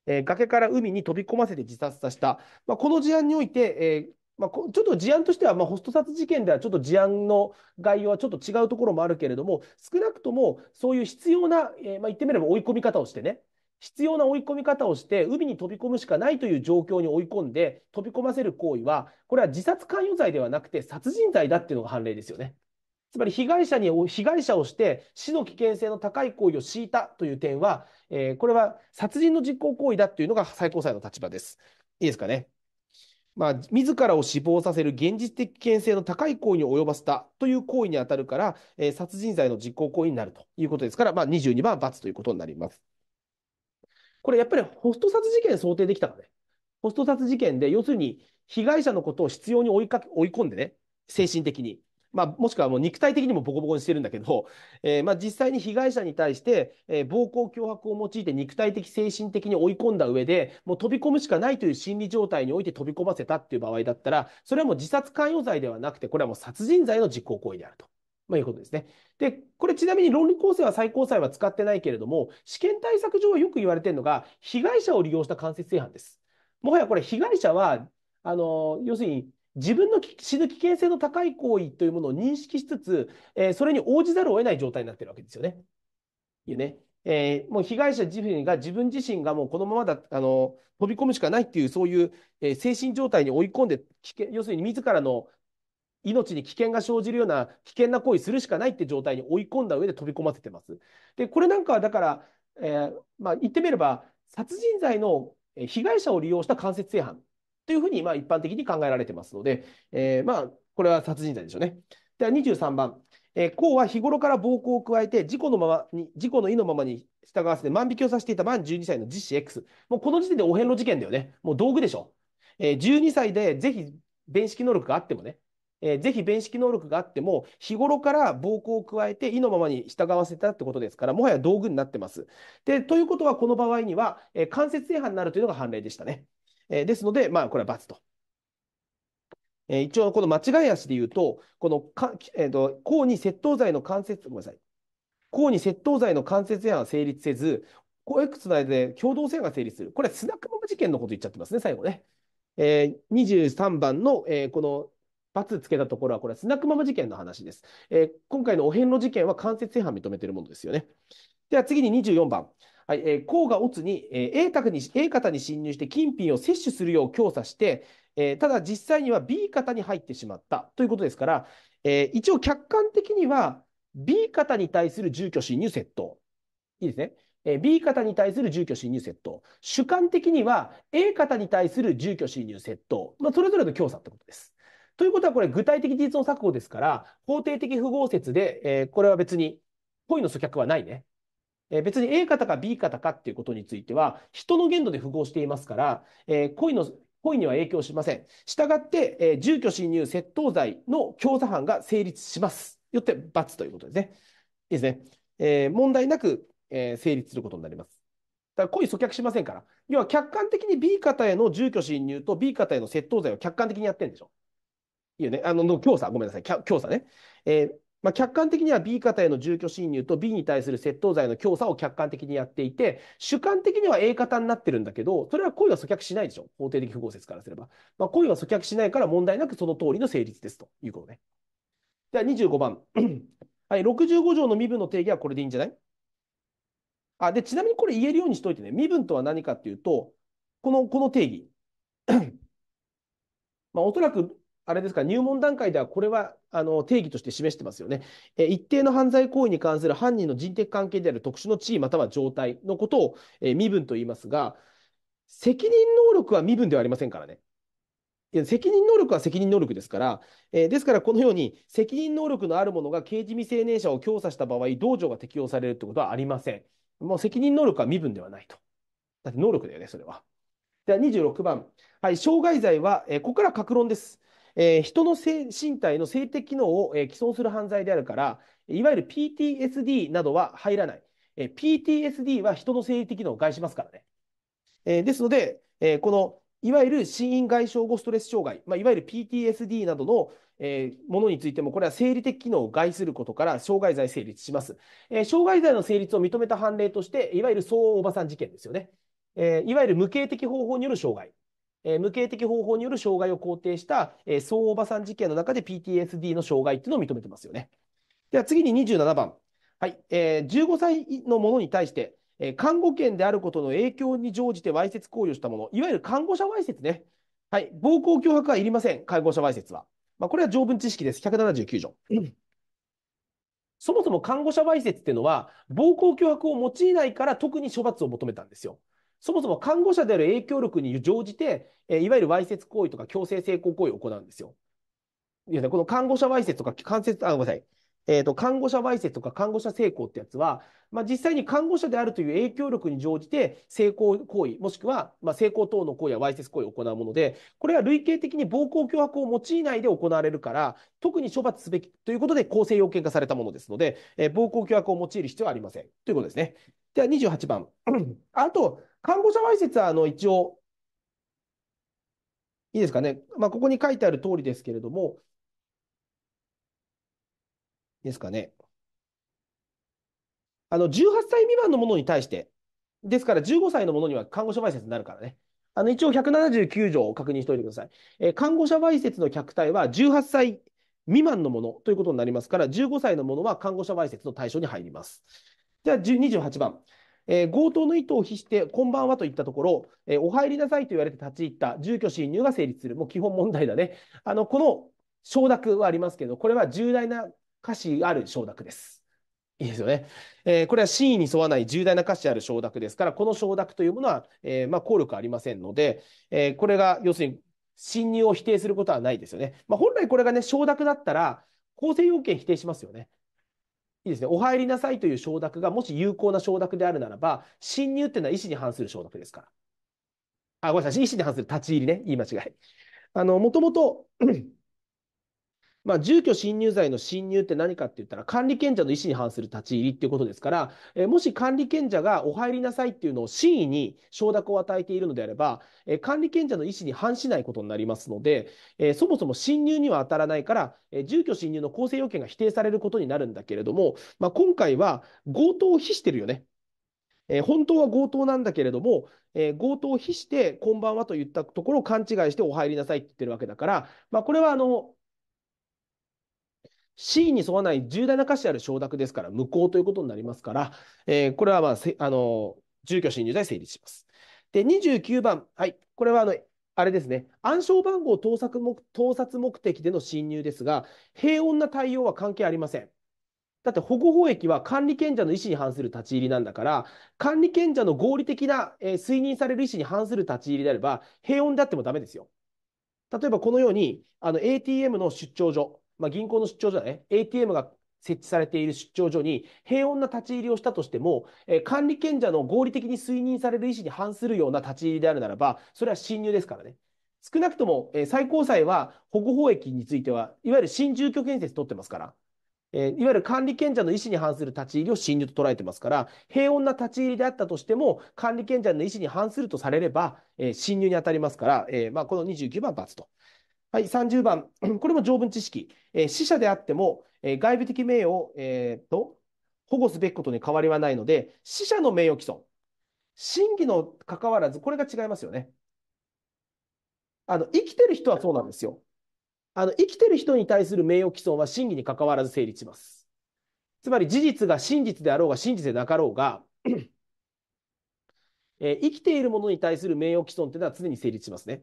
え崖から海に飛び込ませて自殺させた、まあ、この事案において、えまあ、ちょっと事案としては、まあ、ホスト殺事件ではちょっと事案の概要はちょっと違うところもあるけれども、少なくともそういう必要な、えー、まあ、言ってみれば追い込み方をしてね、必要な追い込み方をして、海に飛び込むしかないという状況に追い込んで、飛び込ませる行為は、これは自殺関与罪ではなくて、殺人罪だっていうのが判例ですよね。つまり被害者に、被害者をして死の危険性の高い行為を敷いたという点は、えー、これは殺人の実行行為だというのが最高裁の立場です。いいですかね。まあ、自らを死亡させる現実的危険性の高い行為に及ばせたという行為に当たるから、えー、殺人罪の実行行為になるということですから、まあ、22番は罰ということになります。これやっぱりホスト殺事件想定できたのね。ホスト殺事件で、要するに被害者のことを執拗に追いか追い込んでね、精神的に。まあ、もしくはもう肉体的にもボコボコにしてるんだけど、えー、まあ、実際に被害者に対して、えー、暴行脅迫を用いて肉体的精神的に追い込んだ上で、もう飛び込むしかないという心理状態において飛び込ませたっていう場合だったら、それはもう自殺関与罪ではなくて、これはもう殺人罪の実行行為であると。まあ、いうことですね。で、これちなみに論理構成は最高裁は使ってないけれども、試験対策上はよく言われてるのが、被害者を利用した間接違反です。もはやこれ被害者は、あの、要するに自分の死ぬ危険性の高い行為というものを認識しつつ、えー、それに応じざるを得ない状態になってるわけですよね。いうね。えー、もう被害者自身が自分自身がもうこのままだあの飛び込むしかないっていうそういう、えー、精神状態に追い込んで危険要するに自らの命に危険が生じるような危険な行為するしかないって状態に追い込んだ上で飛び込ませてます。でこれなんかはだから、えーまあ、言ってみれば殺人罪の被害者を利用した間接性犯というふうに、まあ、一般的に考えられてますので、えー、まあ、これは殺人罪でしょうね。では23番。えー、公は日頃から暴行を加えて、事故のままに、事故の意のままに従わせて万引きをさせていた満12歳の実子 X。もうこの時点でお遍路事件だよね。もう道具でしょ。えー、12歳でぜひ弁識能力があってもね、えー、ぜひ弁識能力があっても、日頃から暴行を加えて意のままに従わせたってことですから、もはや道具になってます。で、ということはこの場合には、えー、間接違反になるというのが判例でしたね。えー、ですので、まあ、これは×と。えー、一応、この間違い足で言うと、このか、えーと、と公に窃盗罪の間接、ごめんなさい。公に窃盗罪の間接違反は成立せず、公約つないで共同性が成立する。これはスナックママ事件のこと言っちゃってますね、最後ね。えー、23番の、えー、この罰つけたところは、これはスナックママ事件の話です。えー、今回のお遍路事件は間接違反認めているものですよね。では次に24番。はい、えー、甲が乙に、えー、A 型に、A 型に侵入して金品を摂取するよう強査して、えー、ただ実際には B 型に入ってしまったということですから、えー、一応客観的には B 型に対する住居侵入窃盗。いいですね。えー、B 型に対する住居侵入窃盗。主観的には A 型に対する住居侵入窃盗。まあ、それぞれの強査ってことです。ということはこれ具体的事実の錯誤ですから、法定的不合説で、えー、これは別に、故意の阻却はないね。え別に A 型か B 型かっていうことについては、人の限度で符合していますから、え故意の、恋には影響しません。したがって、え住居侵入窃盗罪の教唆犯が成立します。よって罰ということですね。いいですね。え問題なく、え成立することになります。だから故意阻却しませんから。要は客観的に B 型への住居侵入と B 型への窃盗罪を客観的にやってるんでしょ。いいよね。あの、教唆、ごめんなさい。教唆ね。えーまあ、客観的には B 型への住居侵入と B に対する窃盗罪の強さを客観的にやっていて、主観的には A 型になってるんだけど、それは故意は阻却しないでしょ。法定的不合説からすれば。まあ、故意は阻却しないから問題なくその通りの成立ですということね。では25番。はい、65条の身分の定義はこれでいいんじゃないあ、で、ちなみにこれ言えるようにしといてね。身分とは何かっていうと、この、この定義。まあ、おそらくあれですか、入門段階ではこれはあの定義として示してますよね。え一定の犯罪行為に関する犯人の人的関係である特殊の地位または状態のことを、え身分と言いますが、責任能力は身分ではありませんからね。いや責任能力は責任能力ですから、えー、ですからこのように責任能力のある者が刑事未成年者を強査した場合、道場が適用されるということはありません。もう責任能力は身分ではないと。だって能力だよね、それは。では26番。はい、傷害罪は、えー、ここから格論です。えー、人の身体の性的機能を、えー、毀損する犯罪であるから、いわゆる PTSD などは入らない。えー、PTSD は人の性的機能を害しますからね。えー、ですので、えー、このいわゆる心因外傷後ストレス障害、まあ、いわゆる PTSD などの、えー、ものについても、これは生理的機能を害することから障害罪成立します。えー、障害罪の成立を認めた判例として、いわゆる相応おばさん事件ですよね。えー、いわゆる無形的方法による障害。えー、無形的方法による障害を肯定した、えー、総おばさん事件の中で PTSD の障害っていうのを認めてますよね。では次に27番。はい。えー、15歳の者に対して、えー、看護権であることの影響に乗じてわいせつ行為をした者、いわゆる看護者わいせつね。はい。暴行脅迫はいりません。介護者わいせつは。まあ、これは条文知識です。179条。そもそも看護者わいせつっていうのは、暴行脅迫を用いないから特に処罰を求めたんですよ。そもそも看護者である影響力に乗じて、えいわゆるわいせつ行為とか強制性交行為を行うんですよ。いやね、この看護者わいせつとか、関節、あ、ごめんなさい。えっ、ー、と、看護者わいせつとか看護者性交ってやつは、まあ、実際に看護者であるという影響力に乗じて性交行為、もしくは、ま性交等の行為やわいせつ行為を行うもので、これは類型的に暴行脅迫を用いないで行われるから、特に処罰すべきということで構成要件化されたものですので、えー、暴行脅迫を用いる必要はありません。ということですね。では、28番。あと、看護者わいせつはあの一応、いいですかね、まあ、ここに書いてある通りですけれども、いいですかね。あの18歳未満のものに対して、ですから15歳のものには看護者わいせつになるからね。あの一応179条を確認しておいてください。えー、看護者わいせつの虐待は18歳未満のものということになりますから、15歳のものは看護者わいせつの対象に入ります。では、28番。えー、強盗の意図を非して、こんばんはと言ったところ、えー、お入りなさいと言われて立ち入った住居侵入が成立する。もう基本問題だね。あの、この承諾はありますけど、これは重大な瑕疵ある承諾です。いいですよね。えー、これは真意に沿わない重大な価値ある承諾ですから、この承諾というものは、えまあ、効力ありませんので、えこれが要するに侵入を否定することはないですよね。まあ、本来これがね、承諾だったら、構成要件否定しますよね。いいですね、お入りなさいという承諾がもし有効な承諾であるならば、侵入っていうのは意思に反する承諾ですから。あ、ごめんなさい、意思に反する立ち入りね、言い間違い。あの、もともと、まあ、住居侵入罪の侵入って何かって言ったら、管理権者の意思に反する立ち入りっていうことですから、えー、もし管理権者がお入りなさいっていうのを真意に承諾を与えているのであれば、えー、管理権者の意思に反しないことになりますので、えー、そもそも侵入には当たらないから、え住居侵入の構成要件が否定されることになるんだけれども、まあ、今回は強盗を非してるよね。え本当は強盗なんだけれども、えー、強盗を非して、こんばんはと言ったところを勘違いしてお入りなさいって言ってるわけだから、まあ、これはあの C に沿わない重大な価値ある承諾ですから、無効ということになりますから、えー、これは、まあ、あの住居侵入罪成立します。で、29番、はい、これはあのあれですね、暗証番号盗作目盗撮目的での侵入ですが、平穏な対応は関係ありません。だって保護法益は管理権者の意思に反する立ち入りなんだから、管理権者の合理的な、えー、推認される意思に反する立ち入りであれば、平穏であってもダメですよ。例えばこのように、あの ATM の出張所、まあ、銀行の出張所だね、ATM が設置されている出張所に平穏な立ち入りをしたとしても、えー、管理権者の合理的に推認される意思に反するような立ち入りであるならば、それは侵入ですからね。少なくとも、えー、最高裁は保護法益については、いわゆる新住居建設取ってますから、えー、いわゆる管理権者の意思に反する立ち入りを侵入と捉えてますから、平穏な立ち入りであったとしても、管理権者の意思に反するとされれば、えー、侵入に当たりますから、えー、まあ、この29番罰とはい、30番、これも条文知識、えー、死者であっても、えー、外部的名誉を、えー、と保護すべきことに変わりはないので、死者の名誉毀損、真偽の関わらず、これが違いますよね。あの生きてる人はそうなんですよあの。生きてる人に対する名誉毀損は真偽に関わらず成立します。つまり事実が真実であろうが真実でなかろうが、えー、生きているものに対する名誉毀損というのは常に成立しますね。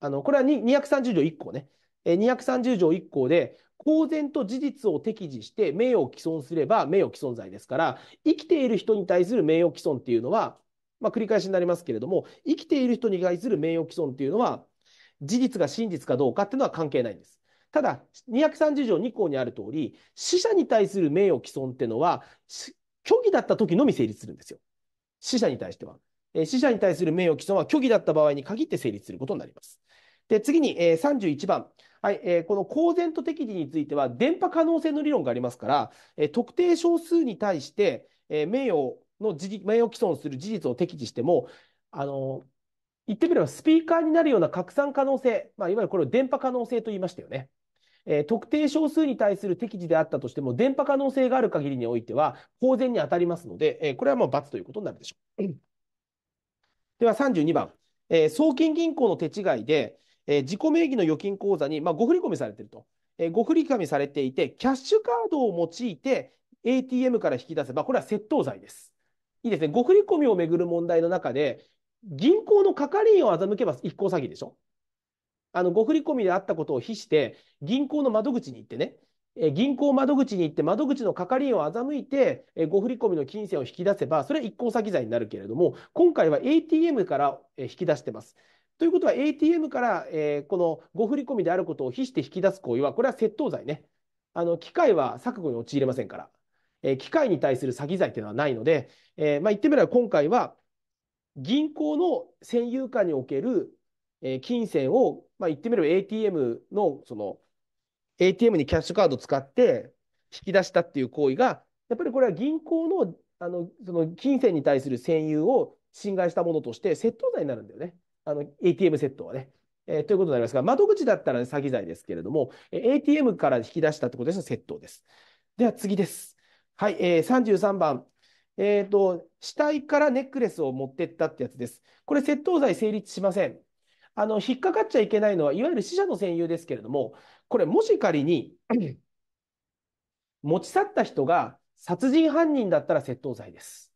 あの、これは230条1項ね。230条1項で、公然と事実を適時して名誉を毀損すれば名誉毀損罪ですから、生きている人に対する名誉毀損っていうのは、まあ、繰り返しになりますけれども、生きている人に対する名誉毀損っていうのは、事実が真実かどうかっていうのは関係ないんです。ただ、230条2項にある通り、死者に対する名誉毀損っていうのは、虚偽だった時のみ成立するんですよ。死者に対しては。死者に対する名誉毀損は虚偽だった場合に限って成立することになります。で、次に、えー、31番。はい、えー、この公然と適宜については、電波可能性の理論がありますから、えー、特定少数に対して、えー、名誉の名誉毀損する事実を適時しても、あのー、言ってみればスピーカーになるような拡散可能性、まあ、いわゆるこれを電波可能性と言いましたよね。えー、特定少数に対する適時であったとしても、電波可能性がある限りにおいては、公然に当たりますので、えー、これはもう罰ということになるでしょう。では32番、えー、送金銀行の手違いで、えー、自己名義の預金口座に、まあ、ご振り込みされていると。えー、ご振り込みされていて、キャッシュカードを用いて ATM から引き出せば、これは窃盗罪です。いいですね。ご振り込みをめぐる問題の中で、銀行の係員を欺けば一行詐欺でしょあの、ご振り込みであったことを非して、銀行の窓口に行ってね、え銀行窓口に行って、窓口の係員を欺いて、えご振り込みの金銭を引き出せば、それは一行詐欺罪になるけれども、今回は ATM から、引き出してます。ということは ATM から、えー、この誤振り込みであることを非して引き出す行為は、これは窃盗罪ね。あの、機械は錯誤に陥れませんから。えー、機械に対する詐欺罪というのはないので、えー、まあ、言ってみれば今回は、銀行の占有下における、え金銭を、まあ、言ってみれば ATM の、その、ATM にキャッシュカードを使って引き出したっていう行為が、やっぱりこれは銀行の、あの、その金銭に対する占有を侵害したものとして、窃盗罪になるんだよね。あの、ATM セットはね。えー、ということになりますが、窓口だったら、ね、詐欺罪ですけれども、ATM から引き出したってことですね、窃盗です。では次です。はい、えー、33番。えっ、ー、と、死体からネックレスを持ってったってやつです。これ、窃盗罪成立しません。あの、引っかかっちゃいけないのは、いわゆる死者の占有ですけれども、これ、もし仮に 持ち去った人が殺人犯人だったら窃盗罪です。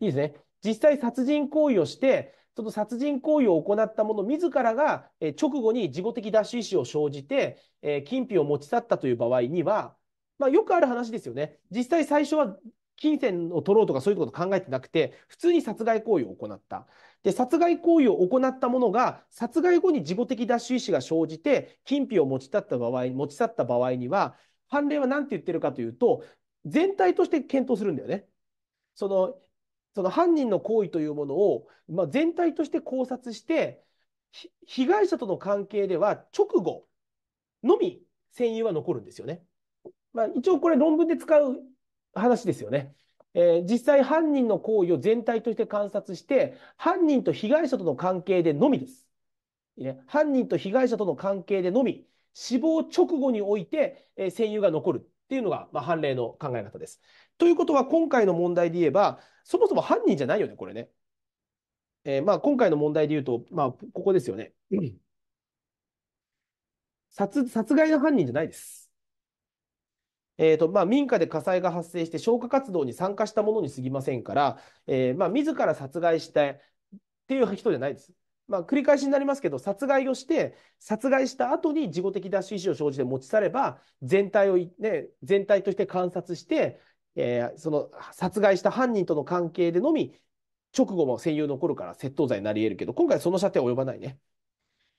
いいですね。実際殺人行為をして、その殺人行為を行った者自らが、え直後に事後的奪取意思を生じて、え金品を持ち去ったという場合には、まあ、よくある話ですよね。実際最初は金銭を取ろうとかそういうこと考えてなくて、普通に殺害行為を行った。で、殺害行為を行った者が、殺害後に事後的奪取意思が生じて、金品を持ち去った場合、持ち去った場合には、判例は何て言ってるかというと、全体として検討するんだよね。その、その犯人の行為というものを、まあ、全体として考察して、被害者との関係では直後のみ占有は残るんですよね。まあ、一応これ論文で使う話ですよね。えー、実際犯人の行為を全体として観察して、犯人と被害者との関係でのみです。ね、犯人と被害者との関係でのみ、死亡直後において、えー、占有が残るっていうのが、まあ、判例の考え方です。ということは、今回の問題で言えば、そもそも犯人じゃないよね、これね。えー、まあ、今回の問題で言うと、まあ、ここですよね。殺殺害の犯人じゃないです。えーとまあ、民家で火災が発生して消火活動に参加したものにすぎませんから、えーまあ、自ら殺害しいっていう人じゃないです。まあ、繰り返しになりますけど、殺害をして、殺害した後に事後的脱水思を生じて持ち去れば、全体を、ね、全体として観察して、えー、その殺害した犯人との関係でのみ、直後も占有の頃から窃盗罪になり得るけど、今回その射程は及ばないね。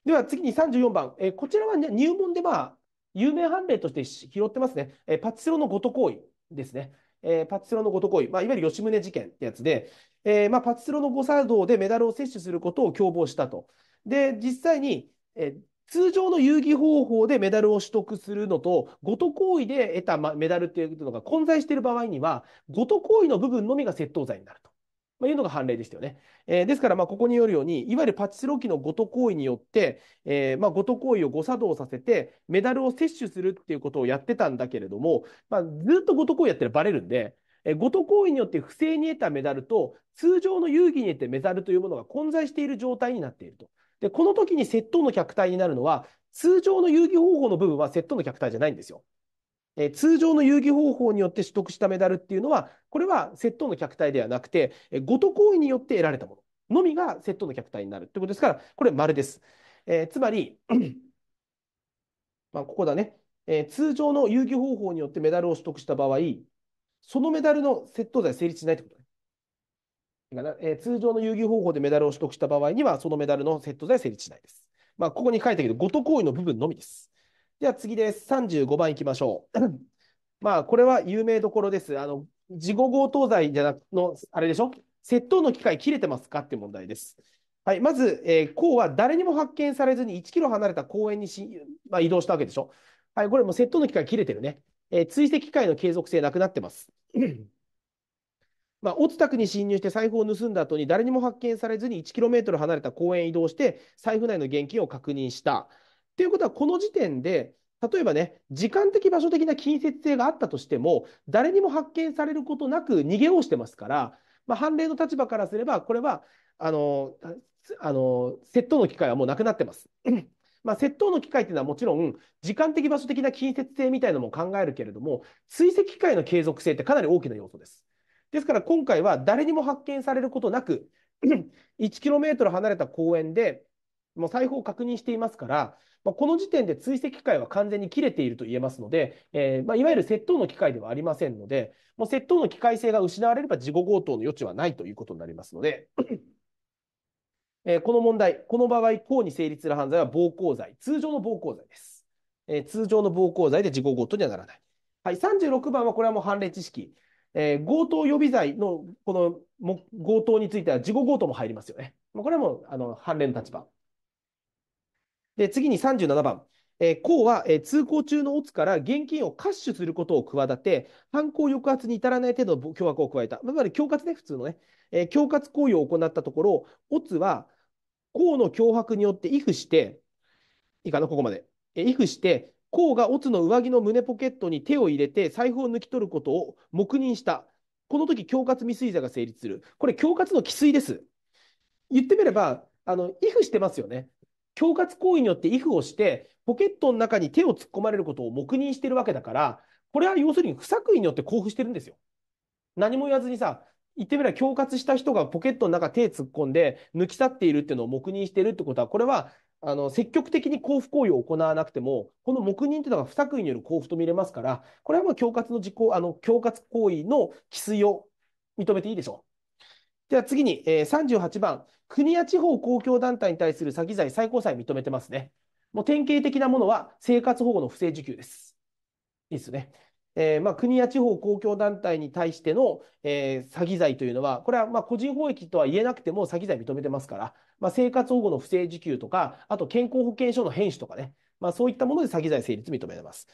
では次に34番、えー、こちらは、ね、入門でまあ、有名判例として拾ってますね。えー、パチスロのごと行為ですね。えー、パチスロのごと行為、まあ、いわゆる吉宗事件ってやつで、えーまあ、パチスロの誤作動でメダルを摂取することを共謀したと。で、実際に、えー、通常の遊戯方法でメダルを取得するのと、ごと行為で得たメダルっていうのが混在している場合には、ごと行為の部分のみが窃盗罪になると。まあ、いうのが判例でしたよね。えー、ですから、まここによるように、いわゆるパチスロ機のごと行為によって、えー、まごと行為を誤作動させて、メダルを摂取するっていうことをやってたんだけれども、まあ、ずっとごと行為やっればバレるんで、えー、ごと行為によって不正に得たメダルと、通常の遊戯に得てメダルというものが混在している状態になっていると。で、この時に窃盗の客体になるのは、通常の遊戯方法の部分は窃盗の客体じゃないんですよ。え通常の遊戯方法によって取得したメダルっていうのは、これは窃盗の客体ではなくて、えー、ごと行為によって得られたもののみが窃盗の客体になるということですから、これ丸です。えー、つまり、まあ、ここだね、えー、通常の遊戯方法によってメダルを取得した場合、そのメダルの窃盗罪成立しないということえー、通常の遊戯方法でメダルを取得した場合には、そのメダルのセットは成立しないです。まあ、ここに書いてあるけど、ごと行為の部分のみです。では次です。35番いきましょう。まあ、これは有名どころです。あの、事後強盗罪じゃなくの、あれでしょ窃盗の機会切れてますかって問題です。はい、まず、えー、こうは誰にも発見されずに1キロ離れた公園にし、まあ、移動したわけでしょ。はい、これも窃盗の機会切れてるね。えー、追跡機会の継続性なくなってます。まあ、オツ宅に侵入して財布を盗んだ後に誰にも発見されずに 1km 離れた公園へ移動して財布内の現金を確認した。ということはこの時点で例えばね時間的場所的な近接性があったとしても誰にも発見されることなく逃げをしてますから、まあ、判例の立場からすればこれはあのあの窃盗の機会はもうなくなってます。まあ、窃盗の機会というのはもちろん時間的場所的な近接性みたいなのも考えるけれども追跡機会の継続性ってかなり大きな要素です。ですから今回は誰にも発見されることなく、1km 離れた公園で、もう財布を確認していますから、まあ、この時点で追跡機会は完全に切れていると言えますので、えー、まあ、いわゆる窃盗の機会ではありませんので、もう窃盗の機会性が失われれば事後強盗の余地はないということになりますので、えー、この問題、この場合、公に成立する犯罪は暴行罪、通常の暴行罪です。えー、通常の暴行罪で事後強盗にはならない。はい、36番はこれはもう判例知識。えー、強盗予備罪の、この強盗については、事後強盗も入りますよね。まあ、これもあの、反連立場。で、次に37番。えー、公は、えー、通行中のオツから現金をカッシュすることを企て、犯行抑圧に至らない程度の脅迫を加えた。つまり、恐喝ね、普通のね。えー、恐喝行為を行ったところ、オツは、公の脅迫によって畏怖して、いいかな、ここまで。えー、畏怖して、甲がオツの上着の胸ポケットに手を入れて財布を抜き取ることを黙認した。この時、恐喝未遂罪が成立する。これ、恐喝の既遂です。言ってみれば、あの、イフしてますよね。恐喝行為によってイフをして、ポケットの中に手を突っ込まれることを黙認してるわけだから、これは要するに不作為によって交付してるんですよ。何も言わずにさ、言ってみれば恐喝した人がポケットの中手突っ込んで抜き去っているっていうのを黙認してるってことは、これはあの積極的に交付行為を行わなくても、この黙認というのが不作為による交付と見れますから、これはもう恐喝の実行、あの恐喝行為の規制を認めていいでしょう。では次に、えー、38番、国や地方公共団体に対する詐欺罪、最高裁認めてますね。もう典型的なものは生活保護の不正受給です。いいですね。えー、まあ、国や地方公共団体に対しての、えー、詐欺罪というのは、これはま個人貿易とは言えなくても詐欺罪認めてますから、まあ、生活保護の不正受給とか、あと健康保険証の返取とかね、まあ、そういったもので詐欺罪成立認めてます。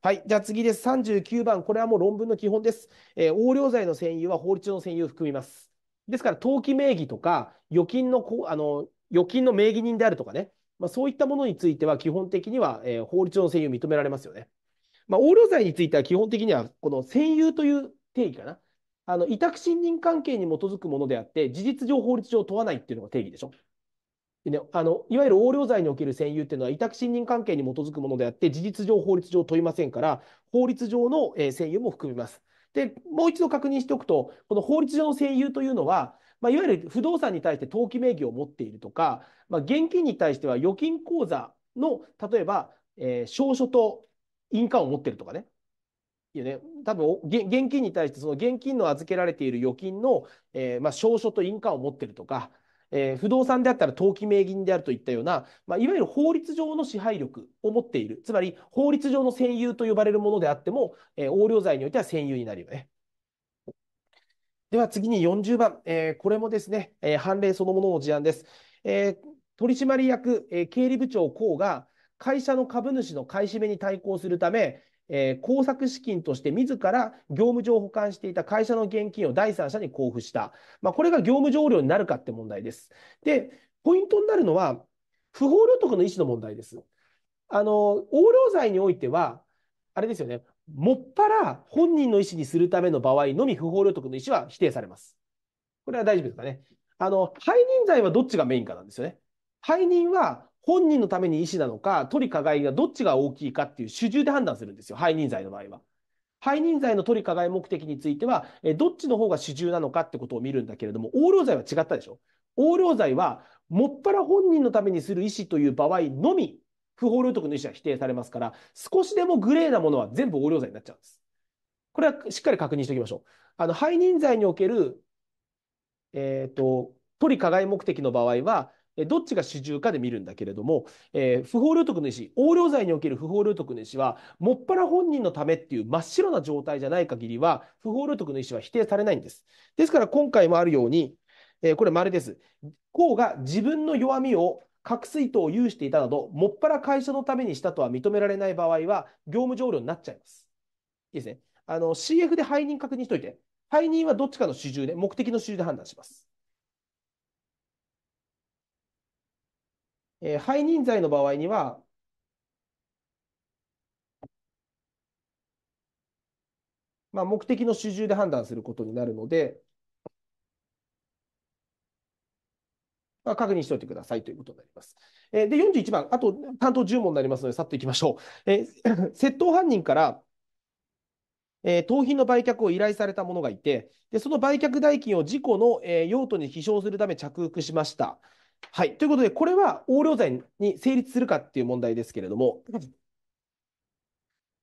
はい。じゃあ次です。39番。これはもう論文の基本です。えー、横領罪の占有は法律上の占有を含みます。ですから、登記名義とか、預金のこ、あの、預金の名義人であるとかね、まあ、そういったものについては基本的には、えー、法律上の占有認められますよね。まあ、横領罪については基本的には、この占有という定義かな。あの、委託信任関係に基づくものであって、事実上、法律上問わないっていうのが定義でしょ。でね、あの、いわゆる横領罪における占有っていうのは、委託信任関係に基づくものであって、事実上、法律上問いませんから、法律上の、えー、占有も含みます。で、もう一度確認しておくと、この法律上の占有というのは、まあ、いわゆる不動産に対して登記名義を持っているとか、まあ、現金に対しては預金口座の、例えば、えー、証書と印鑑を持ってるとかね。いやね、多分現金に対してその現金の預けられている預金の、えー、まあ、証書と印鑑を持ってるとか、えー、不動産であったら登記名義人であるといったような、まあ、いわゆる法律上の支配力を持っている、つまり法律上の占有と呼ばれるものであっても、えー、横領罪においては占有になるよね。では次に40番、えー、これもですね、えー、判例そのものの事案です。え取締役、え経理部長うが、会社の株主の買い占めに対抗するため、えー、工作資金として自ら業務上保管していた会社の現金を第三者に交付した。まあ、これが業務上量になるかって問題です。で、ポイントになるのは、不法領得の意思の問題です。あの、横領罪においては、あれですよね、もっぱら本人の意思にするための場合のみ不法領得の意思は否定されます。これは大丈夫ですかね。あの、背任罪はどっちがメインかなんですよね。背任は本人のために医師なのか、取り加害がどっちが大きいかっていう主従で判断するんですよ。背任罪の場合は。背任罪の取り加害目的については、えどっちの方が主従なのかってことを見るんだけれども、横領罪は違ったでしょ横領罪は、もっぱら本人のためにする意思という場合のみ、不法領得の意思は否定されますから、少しでもグレーなものは全部横領罪になっちゃうんです。これはしっかり確認しておきましょう。あの、背任罪における、えっ、ー、と、取り加害目的の場合は、どっちが主従かで見るんだけれども、えー、不法領得の意思、横領罪における不法領得の意思は、もっぱら本人のためっていう真っ白な状態じゃない限りは、不法領得の意思は否定されないんです。ですから今回もあるように、えー、これ丸です。こうが自分の弱みを核水図を有していたなど、もっぱら会社のためにしたとは認められない場合は、業務上領になっちゃいます。いいですね。あの、CF で背任確認しといて、背任はどっちかの主従で、目的の主従で判断します。えー、背任罪の場合には、まあ、目的の主従で判断することになるので、まあ、確認しておいてくださいということになります。えー、で、41番、あと担当10問になりますので、さっといきましょう。えー、窃盗犯人から、えー、盗品の売却を依頼された者がいて、でその売却代金を事故の、えー、用途に飛証するため着服しました。はい。ということで、これは横領罪に成立するかっていう問題ですけれども、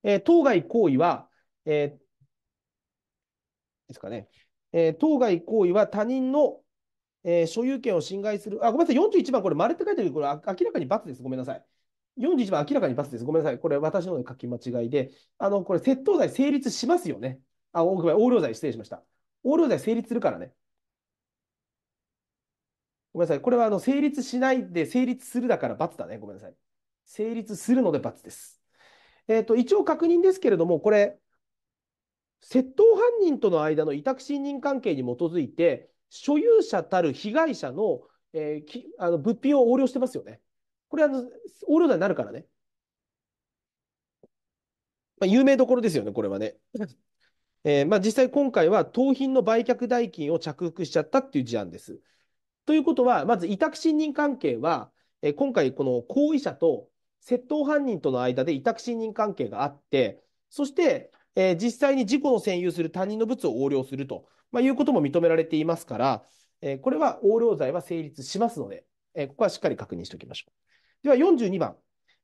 えー、当該行為は、えー、ですかね、えー、当該行為は他人の、えー、所有権を侵害する、あ、ごめんなさい、41番、これ、丸って書いてるこれ、明らかに罰です。ごめんなさい。41番、明らかに罰です。ごめんなさい。これ、私の書き間違いで、あの、これ、窃盗罪成立しますよね。あ、ごめん、横領罪失礼しました。横領罪成立するからね。ごめんなさい。これはあの成立しないで成立するだから×だね。ごめんなさい。成立するので×です。えっ、ー、と、一応確認ですけれども、これ、窃盗犯人との間の委託信任関係に基づいて、所有者たる被害者の,、えー、きあの物品を横領してますよね。これあの、横領罪になるからね。まあ、有名どころですよね、これはね。えーまあ、実際今回は盗品の売却代金を着服しちゃったっていう事案です。ということは、まず委託信任関係は、え今回、この行為者と窃盗犯人との間で委託信任関係があって、そして、えー、実際に事故の占有する他人の物を横領すると、まあ、いうことも認められていますから、えー、これは横領罪は成立しますので、えー、ここはしっかり確認しておきましょう。では42番、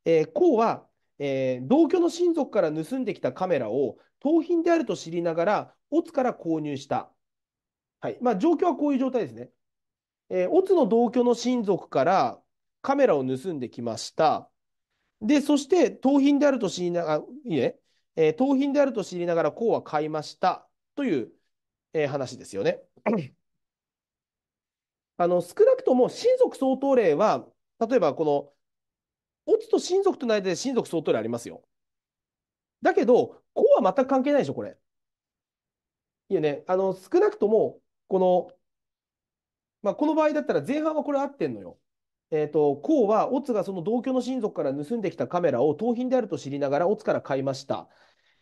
えー、公は、え同居の親族から盗んできたカメラを盗品であると知りながら、オツから購入した。はいまあ、状況はこういう状態ですね。えー、オツの同居の親族からカメラを盗んできました。で、そして、盗品であると知りながら、いいね、えー、盗品であると知りながら、こうは買いました。という、えー、話ですよね。あの、少なくとも親族相当例は、例えばこの、オツと親族との間で親族相当例ありますよ。だけど、こうは全く関係ないでしょ、これ。いやね、あの、少なくとも、この、まあ、この場合だったら前半はこれ合ってんのよ。えっ、ー、と、こうは、オツがその同居の親族から盗んできたカメラを盗品であると知りながら、オツから買いました。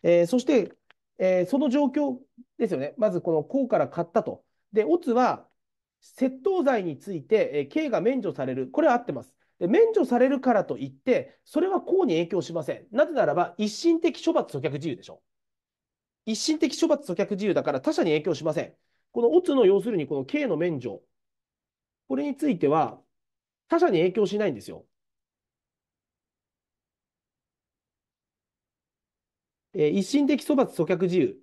えー、そして、えー、その状況ですよね。まず、このこうから買ったと。で、オツは、窃盗罪について、え刑が免除される。これは合ってます。で免除されるからといって、それはこうに影響しません。なぜならば、一心的処罰阻却自由でしょ。一心的処罰阻却自由だから他者に影響しません。このオツの要するにこの刑の免除これについては、他者に影響しないんですよ。えー、一審的処罰阻却事由、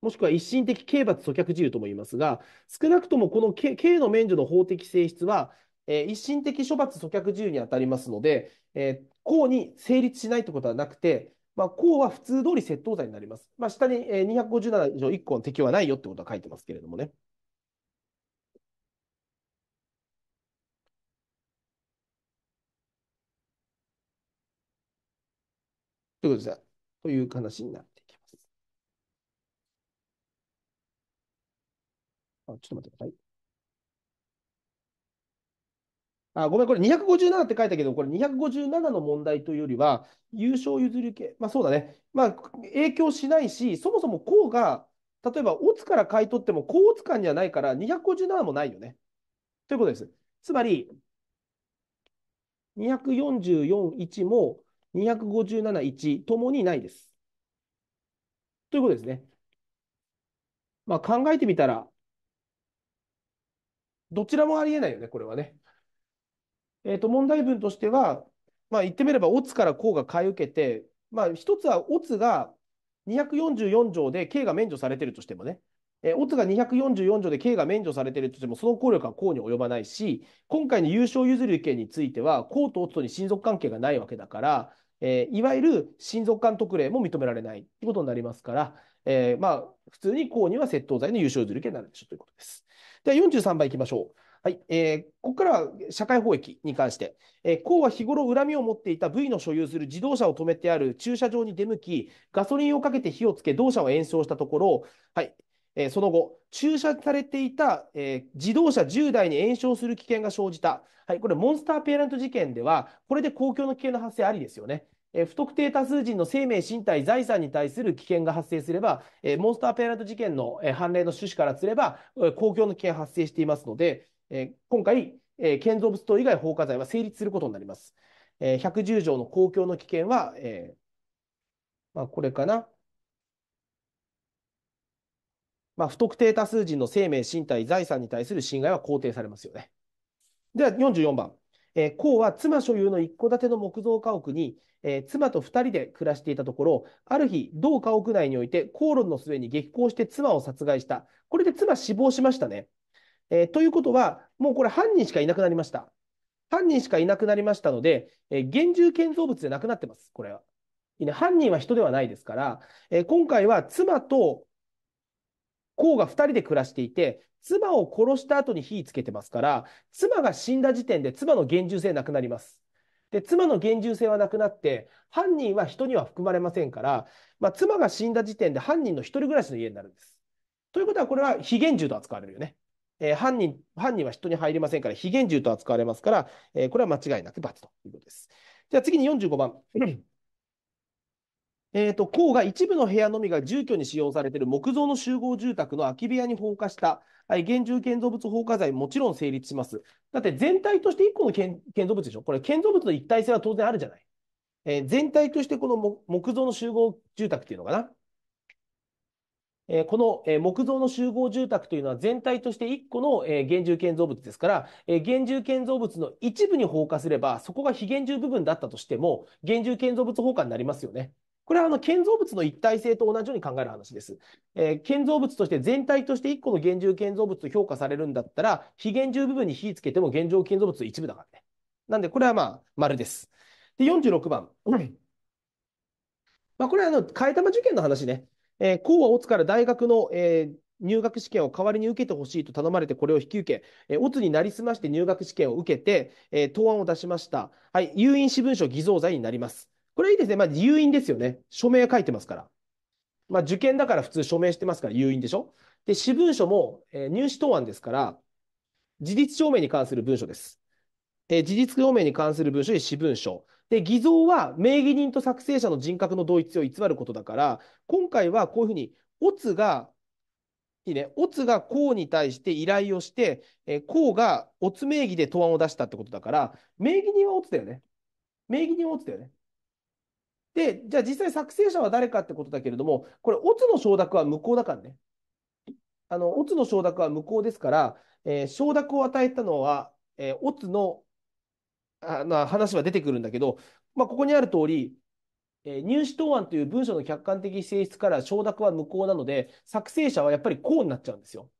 もしくは一審的刑罰阻却事由とも言いますが、少なくともこの刑の免除の法的性質は、えー、一審的処罰阻却事由に当たりますので、えー、項に成立しないということはなくて、まあ、項は普通通り窃盗罪になります。まあ、下に、えー、257条1項の適用はないよってことは書いてますけれどもね。ということだという話になっていきます。あちょっと待ってください。あごめん、これ257って書いたけど、これ257の問題というよりは、優勝譲り系、まあそうだね、まあ影響しないし、そもそもこうが、例えば、オツから買い取っても、うオツ感じゃないから、257もないよね。ということです。つまり、244.1も、257、1ともにないです。ということですね。まあ、考えてみたら、どちらもありえないよね、これはね。えっ、ー、と、問題文としては、まあ、言ってみれば、オツから項が買い受けて、まあ、一つはオツが244条で刑が免除されてるとしてもね、えー、オッズが244条で刑が免除されているとしても、その効力は公に及ばないし、今回の優勝譲り権については、公とオッズとに親族関係がないわけだから、えー、いわゆる親族間特例も認められないということになりますから、えー、まあ、普通に公には窃盗罪の優勝譲り権になるでしょうということです。では43番いきましょう。はい、えー、ここからは社会保益に関して、えー、公は日頃恨みを持っていた部位の所有する自動車を止めてある駐車場に出向き、ガソリンをかけて火をつけ、同社を延焼したところ、はい、えその後、駐車されていた、えー、自動車10台に延焼する危険が生じた。はい、これ、モンスターペアレント事件では、これで公共の危険の発生ありですよね。えー、不特定多数人の生命、身体、財産に対する危険が発生すれば、えー、モンスターペアレント事件の、え判例の趣旨からすれば、公共の危険発生していますので、え今回、え建造物等以外放火罪は成立することになります。え110条の公共の危険は、えまあ、これかな。まあ、不特定多数人の生命、身体、財産に対する侵害は肯定されますよね。では44番。えー、公は妻所有の一戸建ての木造家屋に、えー、妻と2人で暮らしていたところ、ある日、同家屋内において口論の末に激高して妻を殺害した。これで妻死亡しましたね。えー、ということは、もうこれ犯人しかいなくなりました。犯人しかいなくなりましたので、え現住建造物でなくなってます、これは。犯人は人ではないですから、え今回は妻とコが2人で暮らしていて、妻を殺した後に火つけてますから、妻が死んだ時点で妻の厳重性なくなります。で、妻の厳重性はなくなって、犯人は人には含まれませんから、まあ、妻が死んだ時点で犯人の一人暮らしの家になるんです。ということは、これは非厳重と扱われるよね。えー、犯人、犯人は人に入りませんから、非厳重と扱われますから、えー、これは間違いなく罰ということです。じゃあ次に45番。えーと、甲が一部の部屋のみが住居に使用されている木造の集合住宅の空き部屋に放火した、はい、現住建造物放火罪、もちろん成立します。だって全体として1個の建造物でしょ、これ、建造物の一体性は当然あるじゃない。えー、全体としてこの木造の集合住宅っていうのかな。えー、この、えー、木造の集合住宅というのは全体として1個の、えー、現住建造物ですから、えー、現住建造物の一部に放火すれば、そこが非現住部分だったとしても、現住建造物放火になりますよね。これはあの建造物の一体性と同じように考える話です。えー、建造物として全体として1個の現住建造物と評価されるんだったら、非現住部分に火つけても現状建造物の一部だからね。なんで、これはまあ、丸です。で、46番。まあ、これはあの、替え玉受験の話ね。えー、高は大津から大学の、えー入学試験を代わりに受けてほしいと頼まれてこれを引き受け、えー、になりすまして入学試験を受けて、えー、答案を出しました。はい、有印私文書偽造罪になります。これいいですね。まあ、誘引ですよね。署名書いてますから。まあ、受験だから普通署名してますから、誘引でしょ。で、私文書も、えー、入試答案ですから、事実証明に関する文書です。えー、事実証明に関する文書で私文書。で、偽造は名義人と作成者の人格の同一を偽ることだから、今回はこういうふうに、オツが、いいね、オツが公に対して依頼をして、えー、公がオツ名義で答案を出したってことだから、名義人はオツだよね。名義人はオツだよね。で、じゃあ実際作成者は誰かってことだけれども、これ、オツの承諾は無効だからね。あの、オツの承諾は無効ですから、えー、承諾を与えたのは、えー、オツの、あな話は出てくるんだけど、まあ、ここにある通り、えー、入試答案という文書の客観的性質から承諾は無効なので、作成者はやっぱりこうになっちゃうんですよ。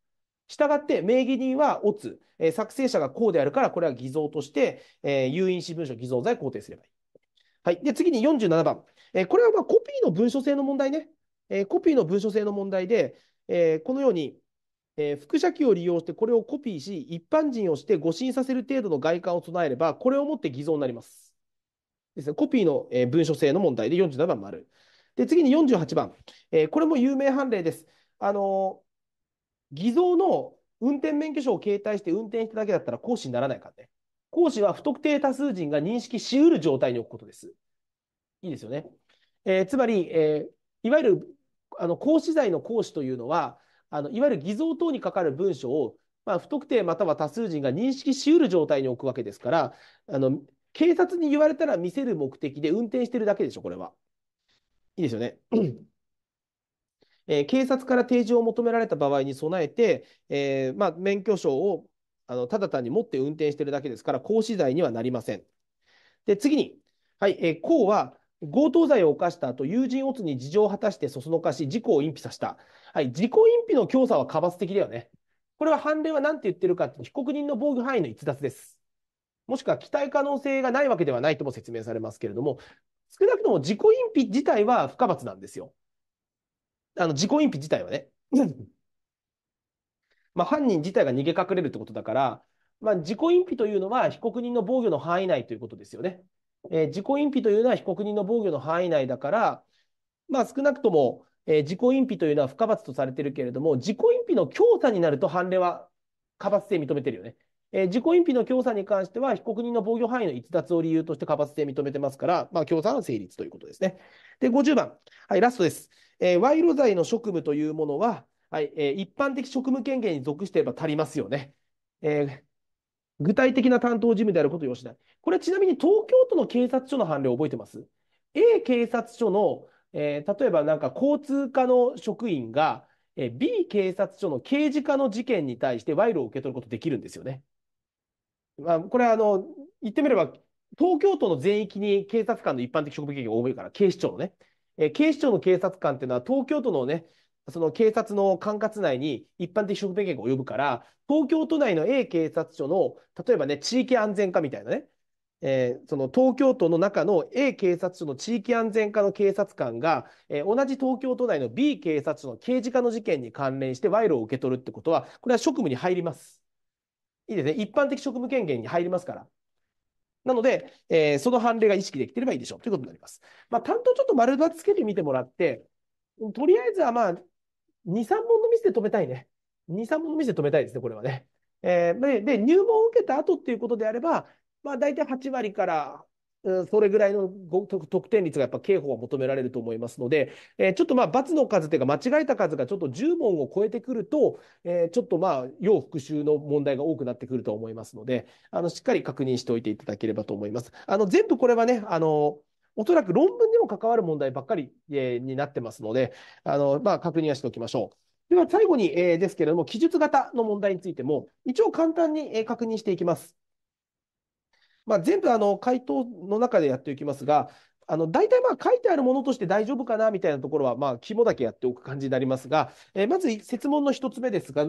したがって、名義人はオツ、えー、作成者がこうであるから、これは偽造として、えー、有印紙文書偽造罪肯定すればいい。はい。で、次に47番。えー、これはまコピーの文書性の問題ね。えー、コピーの文書性の問題で、えー、このように、え複写機を利用してこれをコピーし、一般人をして誤信させる程度の外観を備えれば、これをもって偽造になります。ですね。コピーの、え文書性の問題で47番丸。で、次に48番。えこれも有名判例です。あの偽造の運転免許証を携帯して運転しただけだったら行使にならないからね。講師は不特定多数人が認識しうる状態に置くことです。いいですよね。えー、つまり、えー、いわゆるあの講師罪の講師というのはあのいわゆる偽造等にかかる文書を、まあ、不特定または多数人が認識しうる状態に置くわけですからあの警察に言われたら見せる目的で運転してるだけでしょこれは。いいですよね。えー、警察から提示を求められた場合に備えて、えー、まあ、免許証をあの、ただ単に持って運転してるだけですから、行使罪にはなりません。で、次に、はい、えー、公は、強盗罪を犯した後、友人乙に事情を果たしてそそのかし、事故を隠避させた。はい、自己隠避の強さは過罰的だよね。これは判例は何て言ってるかっていうと、被告人の防御範囲の逸脱です。もしくは期待可能性がないわけではないとも説明されますけれども、少なくとも自己隠避自体は不可罰なんですよ。あの、自己隠避自体はね。まあ、犯人自体が逃げ隠れるってことだから、まあ、自己隠避というのは被告人の防御の範囲内ということですよね。えー、自己隠避というのは被告人の防御の範囲内だから、まあ、少なくとも、えー、自己隠避というのは不可罰とされてるけれども、自己隠避の強さになると判例は過罰性認めてるよね。えー、自己隠避の強さに関しては、被告人の防御範囲の逸脱を理由として過罰性認めてますから、まあ、強さ成立ということですね。で、50番。はい、ラストです。えー、賄賂罪の職務というものは、はい、えー、一般的職務権限に属していれば足りますよね。えー、具体的な担当事務であることを要しない。これちなみに東京都の警察署の判例を覚えてます ?A 警察署の、えー、例えばなんか交通課の職員が、えー、B 警察署の刑事課の事件に対して賄賂を受け取ることできるんですよね。まあ、これあの、言ってみれば、東京都の全域に警察官の一般的職務権限が多いから、警視庁のね。えー、警視庁の警察官っていうのは東京都のね、その警察の管轄内に一般的職務権が及ぶから、東京都内の A 警察署の、例えばね、地域安全課みたいなね、えー、その東京都の中の A 警察署の地域安全課の警察官が、えー、同じ東京都内の B 警察署の刑事課の事件に関連して賄賂を受け取るってことは、これは職務に入ります。いいですね。一般的職務権限に入りますから。なので、えー、その判例が意識できてればいいでしょうということになります。まあ、担当ちょっと丸抜つけてみてもらって、とりあえずはまあ、2、3問のミスで止めたいね。2、3問のミスで止めたいですね、これはね。えー、で、で入門を受けた後っていうことであれば、まあ、大体8割から、うん、それぐらいの得点率がやっぱ刑法は求められると思いますので、えー、ちょっとまあ罰の数というか間違えた数がちょっと10問を超えてくると、えー、ちょっとまあ要復習の問題が多くなってくると思いますので、あのしっかり確認しておいていただければと思います。あの全部これはね、あのおそらく論文にも関わる問題ばっかり、えー、になってますので、あの、まあ、確認はしておきましょう。では最後に、えー、ですけれども、記述型の問題についても、一応簡単に、えー、確認していきます。まあ、全部あの回答の中でやっていきますが、あの大体まあ書いてあるものとして大丈夫かなみたいなところは、まあ、肝だけやっておく感じになりますが、えー、まず設問の1つ目ですが、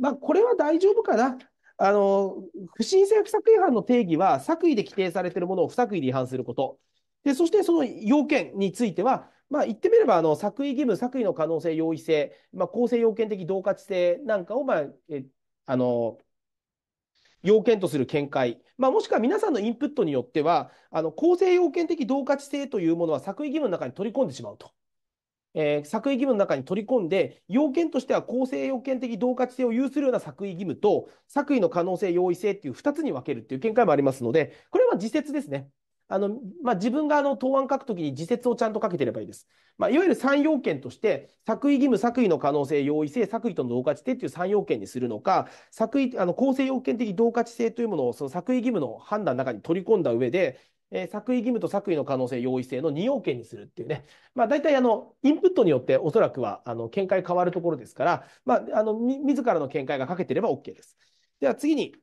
まあ、これは大丈夫かな。あの不審性不作違反の定義は、作為で規定されているものを不作為で違反すること。で、そしてその要件については、まあ、言ってみれば、あの、作為義務、作為の可能性、容易性、まあ、構成要件的同価値性なんかを、まあ、え、あの、要件とする見解、まあ、もしくは皆さんのインプットによっては、あの、構成要件的同価値性というものは作為義務の中に取り込んでしまうと。えー、作為義務の中に取り込んで、要件としては構成要件的同価値性を有するような作為義務と、作為の可能性、容易性っていう2つに分けるっていう見解もありますので、これは自説ですね。あの、まあ、自分があの答案書くときに自説をちゃんと書けてればいいです。まあ、いわゆる3要件として、作為義務、作為の可能性、容易性、作為との同化値性っていう3要件にするのか、作為、あの、構成要件的同化値性というものをその作為義務の判断の中に取り込んだ上で、えー、作為義務と作為の可能性、容易性の2要件にするっていうね。まあ、大体、あの、インプットによっておそらくは、あの、見解変わるところですから、まあ、あの、み、自らの見解が書けてれば OK です。では次に、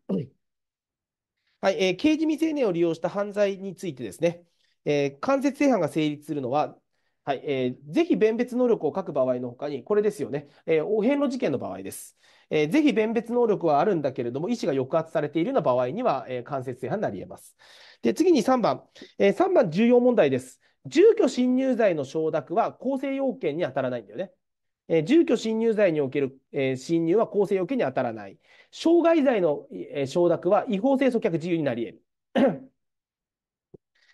はいえー、刑事未成年を利用した犯罪についてですね、えー、間接正犯が成立するのは、はいえー、ぜひ弁別能力を書く場合のほかに、これですよね、えー、お遍路事件の場合です、えー。ぜひ弁別能力はあるんだけれども、意思が抑圧されているような場合には、えー、間接正犯になり得ます。で次に3番、えー、3番重要問題です。住居侵入罪の承諾は構成要件に当たらないんだよね。え住居侵入罪における、え侵入は構成要件に当たらない。傷害罪の、え承諾は違法性阻却自由になり得る。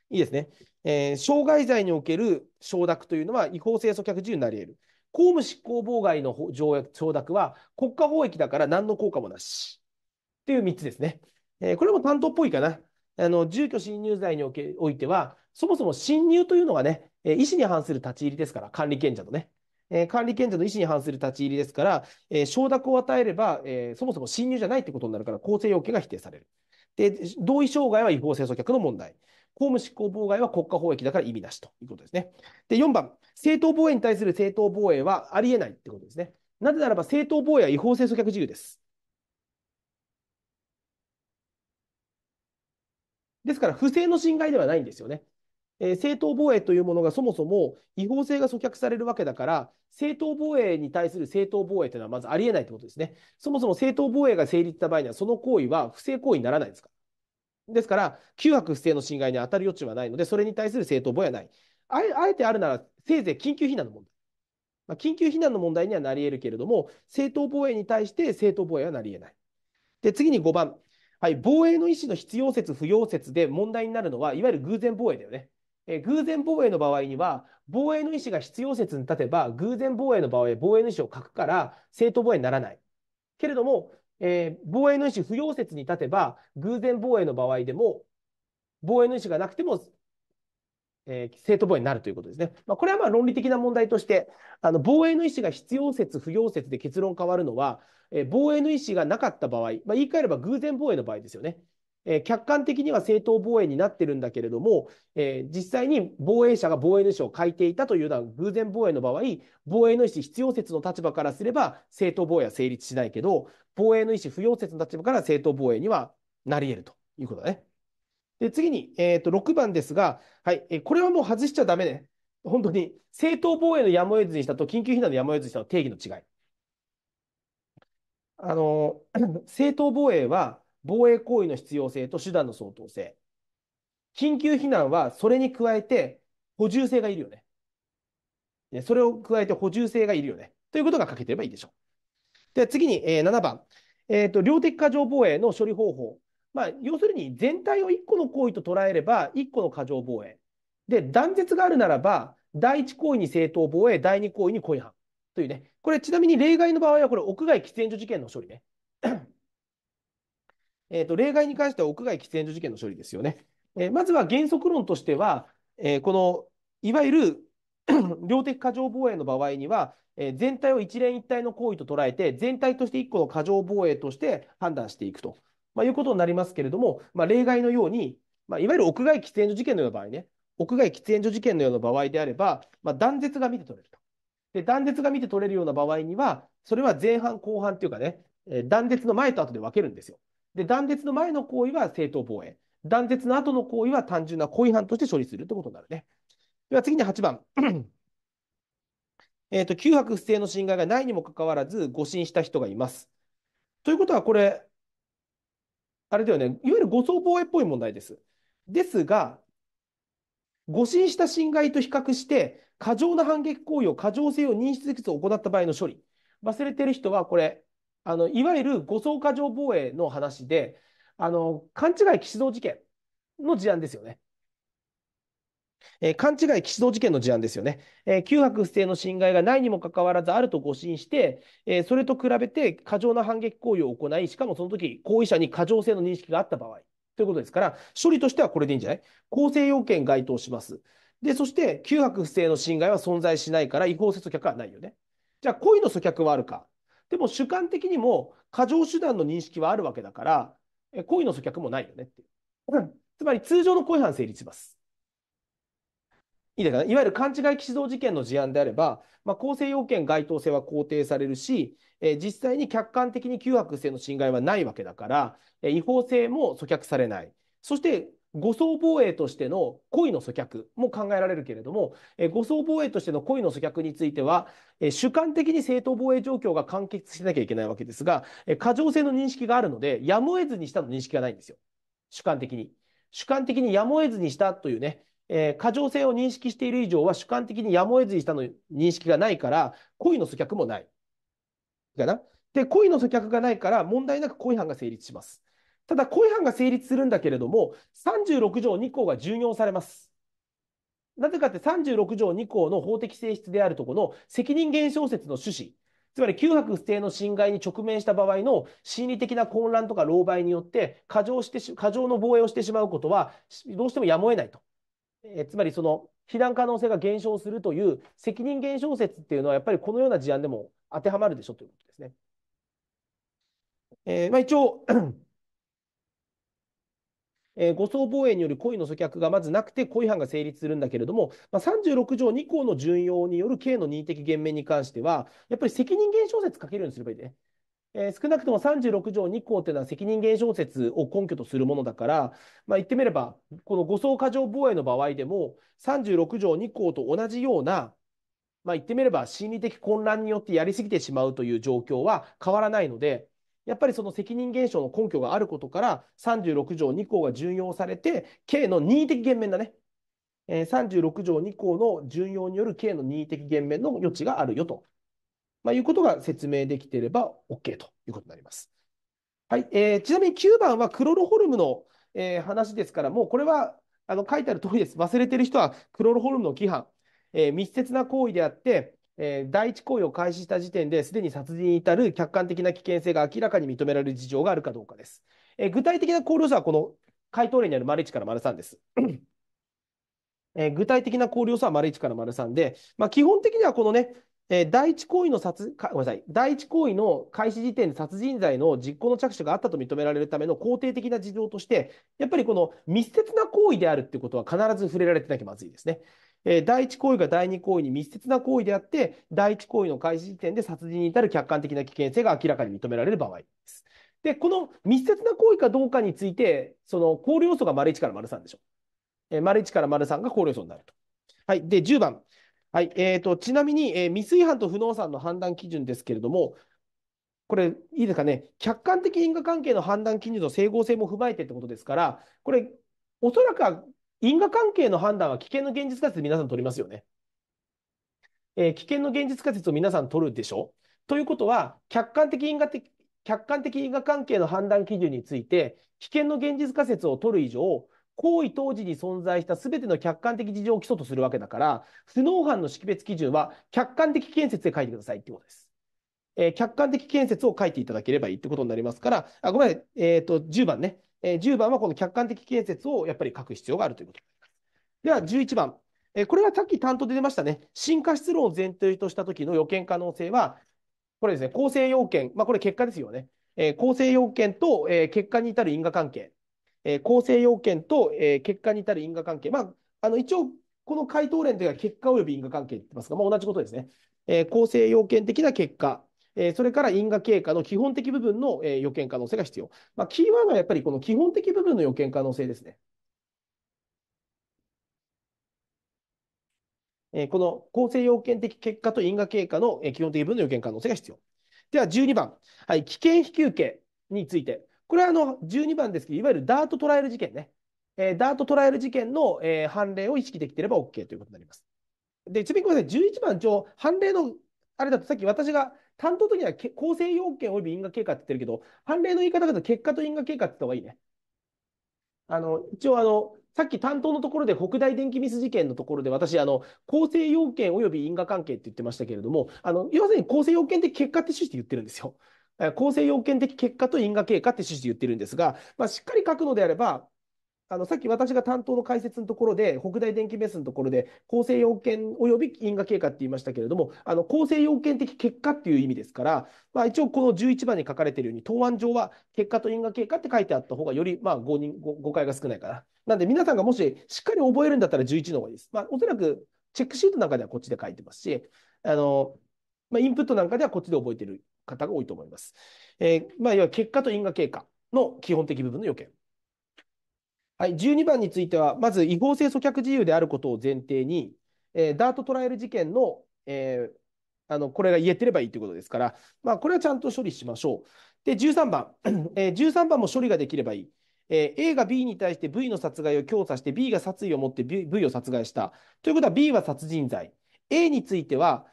いいですね、えー。傷害罪における承諾というのは違法性阻却自由になり得る。公務執行妨害の条約承諾は国家法益だから何の効果もなし。という3つですね。えー、これも担当っぽいかな。あの住居侵入罪におけおいては、そもそも侵入というのがね、えー、意思に反する立ち入りですから、管理権者のね。えー、管理権者の意思に反する立ち入りですから、えー、承諾を与えれば、えー、そもそも侵入じゃないってことになるから、構成要件が否定される。で、同意障害は違法性阻却の問題。公務執行妨害は国家法益だから意味なしということですね。で、4番、正当防衛に対する正当防衛はありえないってことですね。なぜならば、正当防衛は違法性阻却自由です。ですから、不正の侵害ではないんですよね。え正当防衛というものがそもそも違法性が阻却されるわけだから、正当防衛に対する正当防衛というのはまずありえないということですね。そもそも正当防衛が成立した場合には、その行為は不正行為にならないですから。ですから、旧悪不正の侵害に当たる余地はないので、それに対する正当防衛はない。あえあえてあるなら、せいぜい緊急避難の問題。まあ、緊急避難の問題にはなり得るけれども、正当防衛に対して正当防衛はなり得ない。で、次に5番。はい、防衛の意思の必要説、不要説で問題になるのは、いわゆる偶然防衛だよね。え偶然防衛の場合には、防衛の意思が必要説に立てば、偶然防衛の場合、防衛の意思を書くから、正当防衛にならない。けれども、えー、防衛の意思不要説に立てば、偶然防衛の場合でも、防衛の意思がなくても、えー、正当防衛になるということですね。まあ、これはまあ論理的な問題として、あの防衛の意思が必要説、不要説で結論変わるのは、えー、防衛の意思がなかった場合、まあ、言い換えれば偶然防衛の場合ですよね。えー、客観的には正当防衛になってるんだけれども、えー、実際に防衛者が防衛の意思を書いていたというのは偶然防衛の場合、防衛の意思必要説の立場からすれば正当防衛は成立しないけど、防衛の意思不要説の立場から正当防衛にはなり得るということだね。で、次に、えっ、ー、と、6番ですが、はい、えこれはもう外しちゃダメね。本当に、正当防衛のやむを得ずにしたと緊急避難のやむを得ずにしたの定義の違い。あの、正当防衛は、防衛行為の必要性と手段の相当性。緊急避難はそれに加えて補充性がいるよね。それを加えて補充性がいるよね。ということが書けてればいいでしょう。では次に、え7番。えっ、ー、と、量的過剰防衛の処理方法。まあ、要するに全体を1個の行為と捉えれば1個の過剰防衛。で、断絶があるならば、第1行為に正当防衛、第2行為に故意犯。というね。これちなみに例外の場合は、これ屋外喫煙所事件の処理ね。えっ、ー、と、例外に関しては屋外喫煙所事件の処理ですよね。えー、まずは原則論としては、えー、この、いわゆる 量的過剰防衛の場合には、えー、全体を一連一体の行為と捉えて、全体として一個の過剰防衛として判断していくと、まあ、いうことになりますけれども、まあ、例外のように、まあ、いわゆる屋外喫煙所事件のような場合ね、屋外喫煙所事件のような場合であれば、まあ、断絶が見て取れると。で、断絶が見て取れるような場合には、それは前半後半というかね、えー、断絶の前と後で分けるんですよ。で、断絶の前の行為は正当防衛。断絶の後の行為は単純な行為犯として処理するということになるね。では次に8番。えっと、9泊不正の侵害がないにもかかわらず誤信した人がいます。ということはこれ、あれだよね、いわゆる誤送防衛っぽい問題です。ですが、誤信した侵害と比較して、過剰な反撃行為を過剰性を認識せず行った場合の処理。忘れてる人はこれ、あの、いわゆる護送過剰防衛の話で、あの、勘違い起士事件の事案ですよね。えー、勘違い起士事件の事案ですよね。えー、9泊不正の侵害がないにもかかわらずあると誤信して、えー、それと比べて過剰な反撃行為を行い、しかもその時、行為者に過剰性の認識があった場合、ということですから、処理としてはこれでいいんじゃない構成要件該当します。で、そして、9泊不正の侵害は存在しないから、違法接客はないよね。じゃあ、故意の阻却はあるか。でも主観的にも過剰手段の認識はあるわけだから、え恋の阻却もないよねっていう。つまり通常の恋意犯成立します。いいですかね。いわゆる勘違い騎士道事件の事案であれば、まあ、構成要件該当性は肯定されるし、え実際に客観的に嗅迫性の侵害はないわけだから、え違法性も阻却されない。そして、護送防衛としての故意の阻却も考えられるけれども、え護送防衛としての故意の阻却については、え主観的に正当防衛状況が完結しなきゃいけないわけですが、え過剰性の認識があるので、やむを得ずにしたの認識がないんですよ。主観的に。主観的にやむを得ずにしたというね、え過剰性を認識している以上は主観的にやむを得ずにしたの認識がないから、故意の阻却もない。かな。で、故意の阻却がないから、問題なく故意犯が成立します。ただ、故意犯が成立するんだけれども、36条2項が重要されます。なぜかって36条2項の法的性質であるとこの責任減少説の趣旨、つまり旧白不正の侵害に直面した場合の心理的な混乱とか狼狽によって過剰して過剰の防衛をしてしまうことはどうしてもやむを得ないと。えつまりその避難可能性が減少するという責任減少説っていうのはやっぱりこのような事案でも当てはまるでしょということですね。えー、まあ、一応えー、送防衛による故意の阻却がまずなくて、故意犯が成立するんだけれども、まあ、36条2項の順用による刑の任意的減免に関しては、やっぱり責任減少説書けるようにすればいいね。えー、少なくとも36条2項というのは責任減少説を根拠とするものだから、まあ、言ってみれば、この護送過剰防衛の場合でも、36条2項と同じような、まあ、言ってみれば心理的混乱によってやりすぎてしまうという状況は変わらないので、やっぱりその責任現象の根拠があることから、36条2項が順用されて、刑の任意的減免だね。えー、36条2項の順用による刑の任意的減免の余地があるよと、まあ、いうことが説明できていれば OK ということになります。はいえー、ちなみに9番はクロロホルムの、えー、話ですから、もうこれはあの書いてある通りです。忘れてる人はクロロホルムの規範、えー、密接な行為であって、えー、第一行為を開始した時点ですでに殺人に至る客観的な危険性が明らかに認められる事情があるかどうかです。えー、具体的な考慮数はこの回答例にある丸1から丸3です。えー、具体的な考慮数は丸1から丸3で、まあ、基本的にはこのね、えー、第一行為の殺、ごめんなさい、第一行為の開始時点で殺人罪の実行の着手があったと認められるための肯定的な事情として、やっぱりこの密接な行為であるっていうことは必ず触れられてなきゃまずいですね。えー、第一行為が第二行為に密接な行為であって、第一行為の開始時点で殺人に至る客観的な危険性が明らかに認められる場合です。で、この密接な行為かどうかについて、その考慮要素が丸1から丸3でしょ。えー、丸1から丸3が考慮要素になると。はい。で、10番。はい。えっ、ー、と、ちなみに、えー、未遂犯と不能産の判断基準ですけれども、これ、いいですかね。客観的因果関係の判断基準の整合性も踏まえてってことですから、これ、おそらくは因果関係の判断は危険の現実仮説皆さん取りますよね。えー、危険の現実仮説を皆さん取るでしょということは、客観的因果的、客観的因果関係の判断基準について、危険の現実仮説を取る以上、行為当時に存在した全ての客観的事情を基礎とするわけだから、不能犯の識別基準は客観的建設で書いてくださいってことです。えー、客観的建設を書いていただければいいってことになりますから、あ、ごめんえっ、ー、と、10番ね。えー、10番はこの客観的建説をやっぱり書く必要があるということでは11番、えー、これはさっき担当で出ましたね、進化出論を前提とした時の予見可能性は、これですね、構成要件、まあ、これ結果ですよね、えー、構成要件と、えー、結果に至る因果関係、えー、構成要件と、えー、結果に至る因果関係、まあ、あの一応、この回答連というのは結果及び因果関係って言ってますが、まあ、同じことですね、えー、構成要件的な結果、えー、それから因果経過の基本的部分の、えー、予見可能性が必要。まあ、キーワードはやっぱりこの基本的部分の予見可能性ですね。えこの構成要件的結果と因果経過の、え基本的部分の予見可能性が必要。では12番、はい、危険引受刑について。これはあの12番ですけど、いわゆるダートトライル事件ね。えー、ダートトライル事件の、えー、判例を意識できていれば OK ということになります。で、ちなみにごめんなさい、11番判例の、あれだとさっき私が担当的には構成要件及び因果経過って言ってるけど、判例の言い方だと結果と因果経過って言った方がいいね。あの、一応あの、さっき担当のところで北大電気ミス事件のところで私、あの、構成要件及び因果関係って言ってましたけれども、あの、要するに構成要件的結果って趣旨で言ってるんですよ。構成要件的結果と因果経過って趣旨で言ってるんですが、まあ、しっかり書くのであれば、あの、さっき私が担当の解説のところで、北大電気ベースのところで、構成要件及び因果経過って言いましたけれども、あの、構成要件的結果っていう意味ですから、まあ一応この11番に書かれているように、答案上は結果と因果経過って書いてあった方がより、まあ誤認、誤解が少ないかな。なんで皆さんがもししっかり覚えるんだったら11の方がいいです。まあおそらくチェックシートなんかではこっちで書いてますし、あの、まあインプットなんかではこっちで覚えている方が多いと思います。えー、まあ要は結果と因果経過の基本的部分の要件。はい、12番については、まず違法性阻却事由であることを前提に、えー、ダートトライアル事件の、えー、あのこれが言えてればいいということですから、まあ、これはちゃんと処理しましょう。で、13番、えー、13番も処理ができればいい。えー、A が B に対して V の殺害を強査して B が殺意を持って v を殺害した。ということは B は殺人罪。A については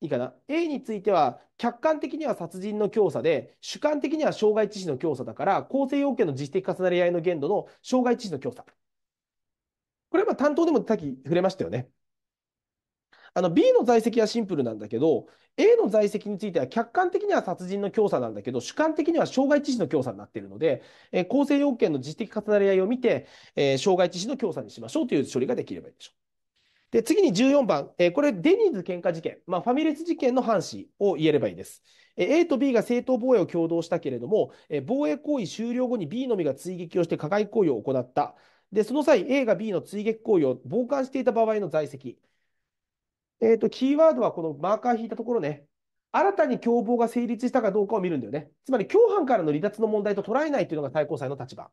いいかな ?A については、客観的には殺人の教唆で、主観的には傷害致死の教唆だから、構成要件の実的重なり合いの限度の傷害致死の強さ。これは担当でもさっき触れましたよね。あの B の在籍はシンプルなんだけど、A の在籍については客観的には殺人の教唆なんだけど、主観的には傷害致死の教唆になっているので、えー、構成要件の実的重なり合いを見て、えー、傷害致死の教唆にしましょうという処理ができればいいでしょう。で、次に14番、えー、これ、デニーズ喧嘩事件、まあ、ファミレス事件の反視を言えればいいです。えー、A と B が正当防衛を共同したけれども、えー、防衛行為終了後に B のみが追撃をして加害行為を行った。で、その際、A が B の追撃行為を傍観していた場合の在籍。えっ、ー、と、キーワードはこのマーカー引いたところね。新たに共謀が成立したかどうかを見るんだよね。つまり、共犯からの離脱の問題と捉えないというのが最高裁の立場。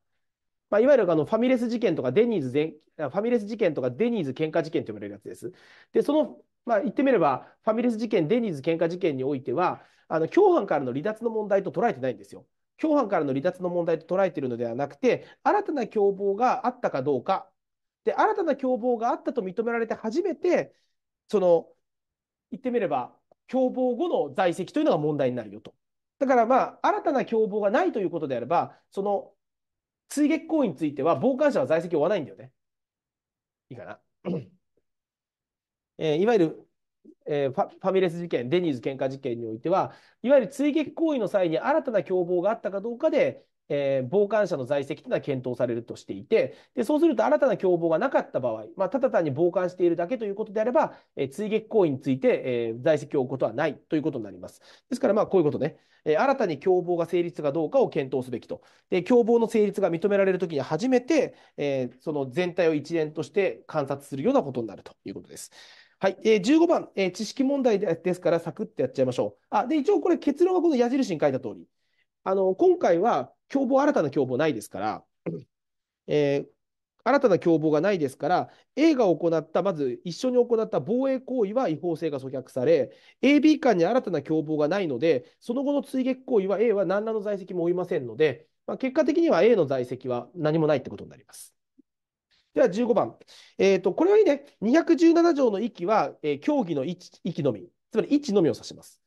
まあ、いわゆるあのファミレス事件とかデニーズ全、ファミレス事件とかデニーズ喧嘩事件と呼ばれるやつです。で、その、まあ、言ってみれば、ファミレス事件、デニーズ喧嘩事件においては、あの共犯からの離脱の問題と捉えてないんですよ。共犯からの離脱の問題と捉えているのではなくて、新たな共謀があったかどうか、で、新たな共謀があったと認められて初めて、その、言ってみれば、共謀後の在籍というのが問題になるよと。だからまあ、新たな共謀がないということであれば、その追撃行為については、傍観者は在籍を負わないんだよね。いいかな。えー、いわゆる、えー、ファミレス事件、デニーズ喧嘩事件においては、いわゆる追撃行為の際に新たな共謀があったかどうかで、えー、傍観者の在籍というのは検討されるとしていて、で、そうすると新たな共謀がなかった場合、まあ、ただ単に傍観しているだけということであれば、えー、追撃行為について、えー、在籍を置くことはないということになります。ですから、こういうことね。え新たに共謀が成立かどうかを検討すべきと。で、共謀の成立が認められるときに初めて、えその全体を一連として観察するようなことになるということです。はい。えー、15番、え知識問題ですから、サクッとやっちゃいましょう。あ、で、一応これ結論はこの矢印に書いた通り。あの、今回は、共謀、新たな共謀ないですから、えー、新たな共謀がないですから、A が行った、まず一緒に行った防衛行為は違法性が阻却され、AB 間に新たな共謀がないので、その後の追撃行為は A は何らの在籍も負いませんので、まあ、結果的には A の在籍は何もないってことになります。では15番。えっ、ー、と、これはいいね。217条の域は、えー、競技の域のみ。つまり1のみを指します。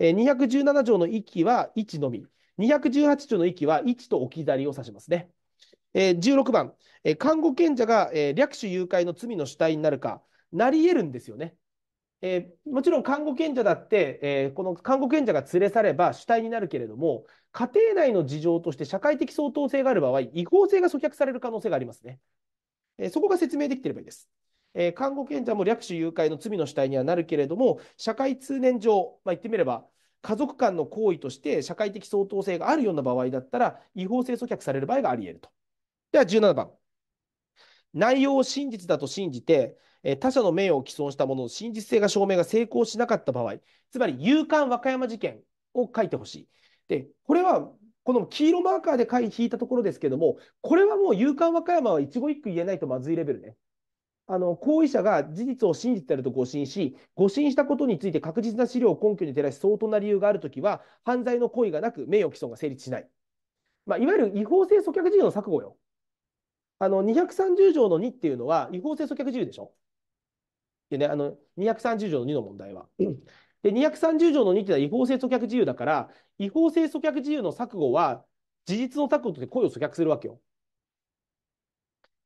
えー、217条の域は1のみ。218条の域は1と置き去りを指しますね。えー、16番、えー、看護賢者が、えー、略取誘拐の罪の主体になるか、なり得るんですよね。えー、もちろん看護賢者だって、えー、この看護賢者が連れ去れば主体になるけれども、家庭内の事情として社会的相当性がある場合、違法性が阻却される可能性がありますね。えー、そこが説明できていればいいです。え看護賢者も略取誘拐の罪の主体にはなるけれども、社会通念上、まあ、言ってみれば、家族間の行為として社会的相当性があるような場合だったら、違法性阻却される場合があり得ると。では17番。内容を真実だと信じて、他者の名誉を毀損したものの真実性が証明が成功しなかった場合、つまり、勇刊和歌山事件を書いてほしい。で、これは、この黄色マーカーで書い引いたところですけども、これはもう勇刊和歌山は一語一句言えないとまずいレベルね。あの、行為者が事実を信じてあると誤信し、誤信したことについて確実な資料を根拠に照らし相当な理由があるときは、犯罪の行為がなく名誉毀損が成立しない。まあ、いわゆる違法性阻却事由の錯誤よ。あの、230条の2っていうのは違法性阻却事由でしょでね、あの、230条の2の問題は。で、230条の2ってのは違法性阻却事由だから、違法性阻却事由の錯誤は、事実の錯誤として行為を阻却するわけよ。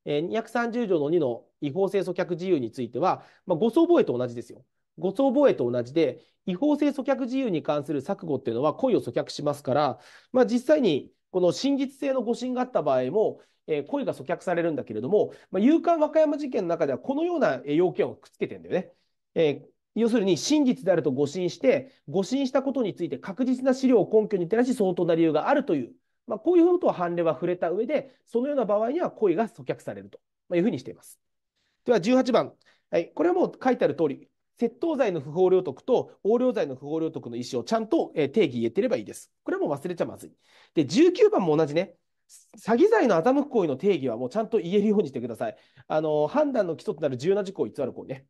230条の2の違法性阻却事由については、まあ、誤送防衛と同じですよ。誤送防衛と同じで、違法性阻却事由に関する錯誤っていうのは、故意を阻却しますから、まあ、実際にこの真実性の誤信があった場合も、えー、故意が阻却されるんだけれども、まあ、有刊和歌山事件の中では、このような要件をくっつけてるんだよね。えー、要するに真実であると誤信して、誤信したことについて確実な資料を根拠に照らし相当な理由があるというまあ、こういうことは判例は触れた上で、そのような場合には故意が阻却されるというふうにしています。では18番、はい、これはもう書いてある通り、窃盗罪の不法領得と横領罪の不法領得の意思をちゃんと定義言えてればいいです。これはもう忘れちゃまずい。で、19番も同じね。詐欺罪の欺く行為の定義はもうちゃんと言えるようにしてください。あの、判断の基礎となる重要な事項を偽る行為ね。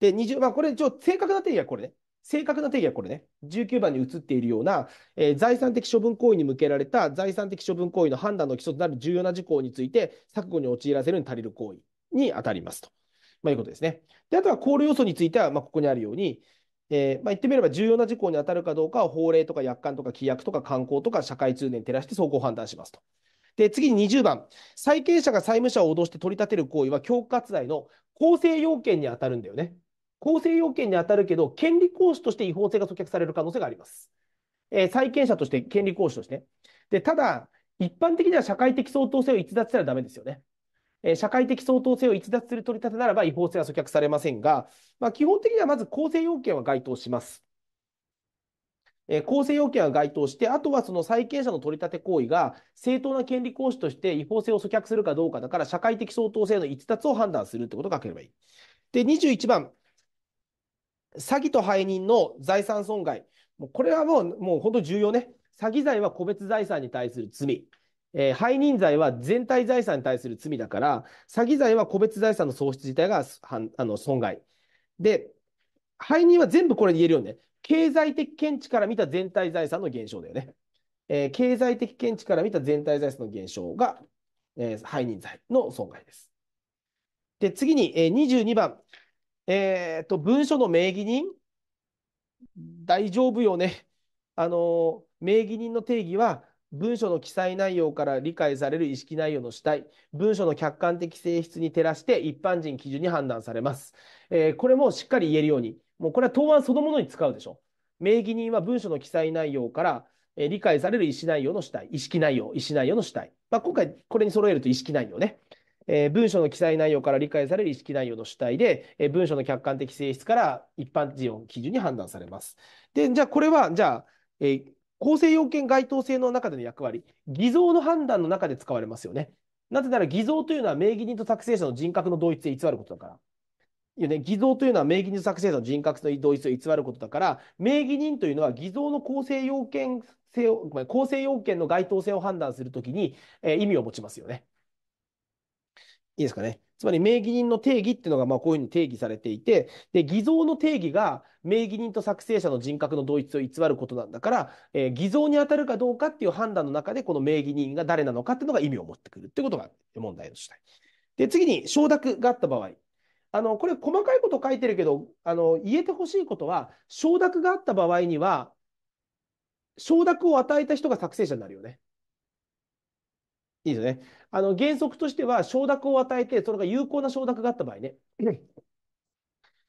で、20番、これ一応正確な定義はこれね。正確な定義はこれね、19番に移っているような、えー、財産的処分行為に向けられた財産的処分行為の判断の基礎となる重要な事項について、錯誤に陥らせるに足りる行為に当たりますと、まあ、いうことですね。であとは考慮要素については、まあ、ここにあるように、えー、まあ、言ってみれば重要な事項に当たるかどうかは法令とか約款とか規約とか慣行とか社会通念に照らして走行判断しますと。で、次に20番。債権者が債務者を脅して取り立てる行為は恐喝罪の構成要件に当たるんだよね。構成要件に当たるけど、権利行使として違法性が阻却される可能性があります。えー、債権者として、権利行使として。で、ただ、一般的には社会的相当性を逸脱したらダメですよね。えー、社会的相当性を逸脱する取り立てならば違法性は阻却されませんが、まあ、基本的にはまず構成要件は該当します。えー、構成要件は該当して、あとはその債権者の取り立て行為が正当な権利行使として違法性を阻却するかどうかだから、社会的相当性の逸脱を判断するってことが書ければいい。で、21番。詐欺と背任の財産損害、もうこれはもうもう本当重要ね。詐欺罪は個別財産に対する罪。えー、背任罪は全体財産に対する罪だから、詐欺罪は個別財産の喪失自体があの損害。で、背任は全部これ言えるよね。経済的見地から見た全体財産の減少だよね。えー、経済的見地から見た全体財産の減少が、えー、背任罪の損害です。で、次に、えー、22番、えっ、と、文書の名義人、大丈夫よね。あの、名義人の定義は、文書の記載内容から理解される意識内容の主体、文書の客観的性質に照らして一般人基準に判断されます。えー、これもしっかり言えるように、もうこれは答案そのものに使うでしょ。名義人は文書の記載内容から、えー、理解される意思内容の主体、意識内容、意思内容の主体。まあ、今回これに揃えると意識内容ね。えー、文書の記載内容から理解される意識内容の主体で、えー、文書の客観的性質から一般人を基準に判断されます。で、じゃあこれは、じゃあ、えー、構成要件該当性の中での役割、偽造の判断の中で使われますよね。なぜなら偽造というのは名義人と作成者の人格の同一で偽ることだから。よね、偽造というのは名義人と作成者の人格の同一を偽ることだから、名義人というのは偽造の構成要件性を、構成要件の該当性を判断するときに、えー、意味を持ちますよね。いいですかね。つまり名義人の定義っていうのがまあこういうふうに定義されていて、で、偽造の定義が名義人と作成者の人格の同一を偽ることなんだから、えー、偽造に当たるかどうかっていう判断の中で、この名義人が誰なのかっていうのが意味を持ってくるっていうことが問題の主体。で、次に承諾があった場合。あの、これ細かいこと書いてるけど、あの、言えてほしいことは、承諾があった場合には、承諾を与えた人が作成者になるよね。いいですね。あの原則としては承諾を与えて、それが有効な承諾があった場合ね。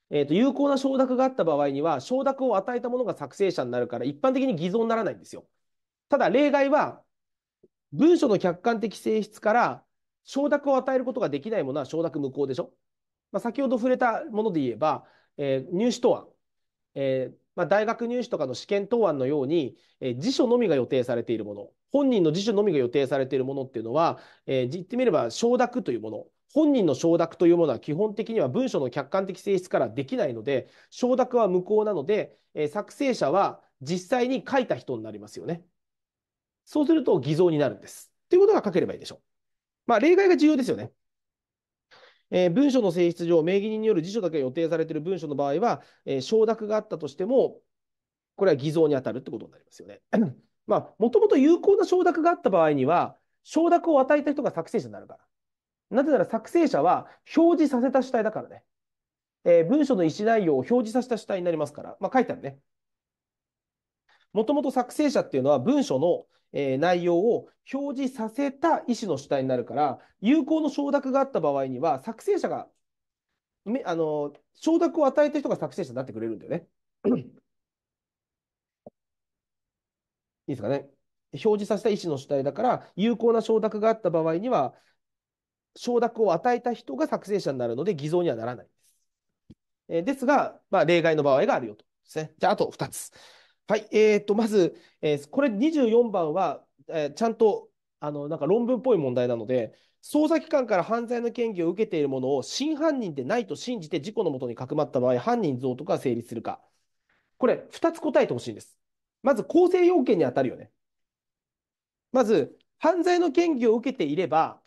えっと、と有効な承諾があった場合には、承諾を与えたものが作成者になるから、一般的に偽造にならないんですよ。ただ、例外は、文書の客観的性質から、承諾を与えることができないものは承諾無効でしょ。まあ、先ほど触れたもので言えば、えー、入試答案、えーまあ、大学入試とかの試験答案のように、えー、辞書のみが予定されているもの。本人の辞書のみが予定されているものっていうのは、えー、言ってみれば承諾というもの、本人の承諾というものは基本的には文書の客観的性質からできないので、承諾は無効なので、えー、作成者は実際に書いた人になりますよね。そうすると偽造になるんです。ということが書ければいいでしょう。まあ、例外が重要ですよね。えー、文書の性質上、名義人による辞書だけが予定されている文書の場合は、えー、承諾があったとしても、これは偽造に当たるってことになりますよね。まあ、もともと有効な承諾があった場合には、承諾を与えた人が作成者になるから。なぜなら作成者は表示させた主体だからね。えー、文書の意思内容を表示させた主体になりますから、まあ、書いてあるね。もともと作成者っていうのは文書の、えー、内容を表示させた意思の主体になるから、有効の承諾があった場合には、作成者が、あの承諾を与えた人が作成者になってくれるんだよね。いいですかね、表示させた意思の主体だから、有効な承諾があった場合には、承諾を与えた人が作成者になるので、偽造にはならないです。えー、ですが、まあ、例外の場合があるよと。ですね。じゃあ、あと2つ。はい。えっ、ー、と、まず、えー、これ24番は、えちゃんと、あの、なんか論文っぽい問題なので、捜査機関から犯罪の嫌疑を受けているものを真犯人でないと信じて事故のもとにかくまった場合、犯人像とか成立するか。これ、2つ答えてほしいんです。まず構成要件に当たるよね。まず、犯罪の嫌疑を受けていれば、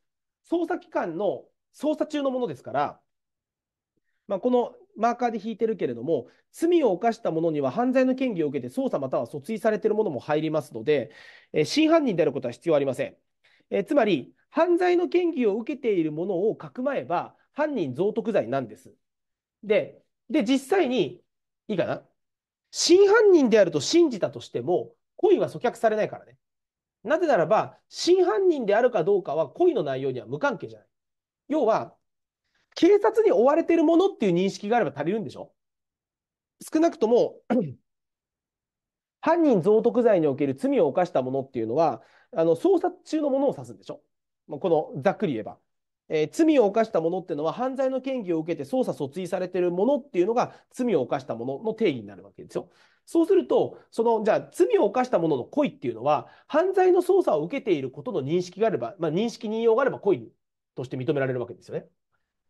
捜査機関の捜査中のものですから、まあ、このマーカーで引いてるけれども、罪を犯した者には犯罪の嫌疑を受けて捜査または訴追されているものも入りますので、え真犯人であることは必要ありません。えつまり、犯罪の嫌疑を受けているものをかくまえば、犯人贈得罪なんです。で、で、実際に、いいかな真犯人であると信じたとしても、故意は阻却されないからね。なぜならば、真犯人であるかどうかは故意の内容には無関係じゃない。要は、警察に追われてるものっていう認識があれば足りるんでしょ少なくとも 犯人贈徳罪における罪を犯したものっていうのは、あの、捜査中のものを指すんでしょこの、ざっくり言えば。えー、罪を犯したものっていうのは犯罪の嫌疑を受けて捜査訴追されてるものっていうのが罪を犯したものの定義になるわけですよ。そうすると、その、じゃあ、罪を犯した者の故意っていうのは、犯罪の捜査を受けていることの認識があれば、まあ、認識、任用があれば故意として認められるわけですよね。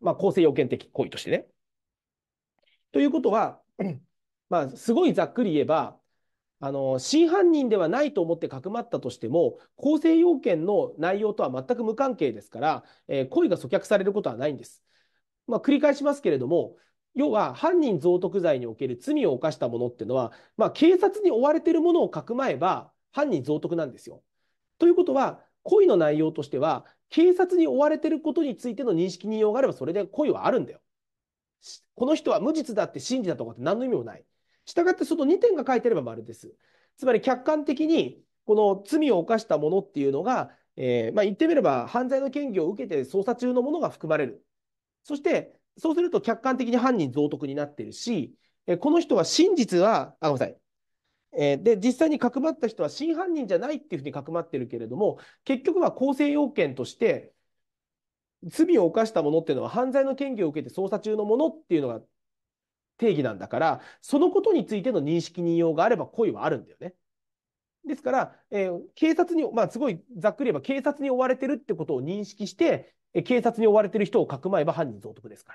まあ、構成要件的故意としてね。ということは、まあ、すごいざっくり言えば、あの、真犯人ではないと思ってかくまったとしても、構成要件の内容とは全く無関係ですから、えー、故意が阻却されることはないんです。まあ、繰り返しますけれども、要は犯人贈徳罪における罪を犯したものっていうのは、まあ、警察に追われているものをかくまえば、犯人蔵徳なんですよ。ということは、故意の内容としては、警察に追われていることについての認識に用があれば、それで故意はあるんだよ。この人は無実だって信じたとかって何の意味もない。したがってその2点が書いてれば丸です。つまり客観的にこの罪を犯したものっていうのが、えー、まあ、言ってみれば犯罪の嫌疑を受けて捜査中のものが含まれる。そしてそうすると客観的に犯人増徳になってるし、えこの人は真実は、あ、ごめんなさい。えー、で、実際にかくまった人は真犯人じゃないっていうふうにかくまってるけれども、結局は構成要件として、罪を犯したものっていうのは犯罪の嫌疑を受けて捜査中のものっていうのが定義なんだから、そのことについての認識認用があれば故意はあるんだよね。ですから、えー、警察に、まあ、すごいざっくり言えば警察に追われてるってことを認識して、え警察に追われてる人をかくまえば犯人蔵徳ですか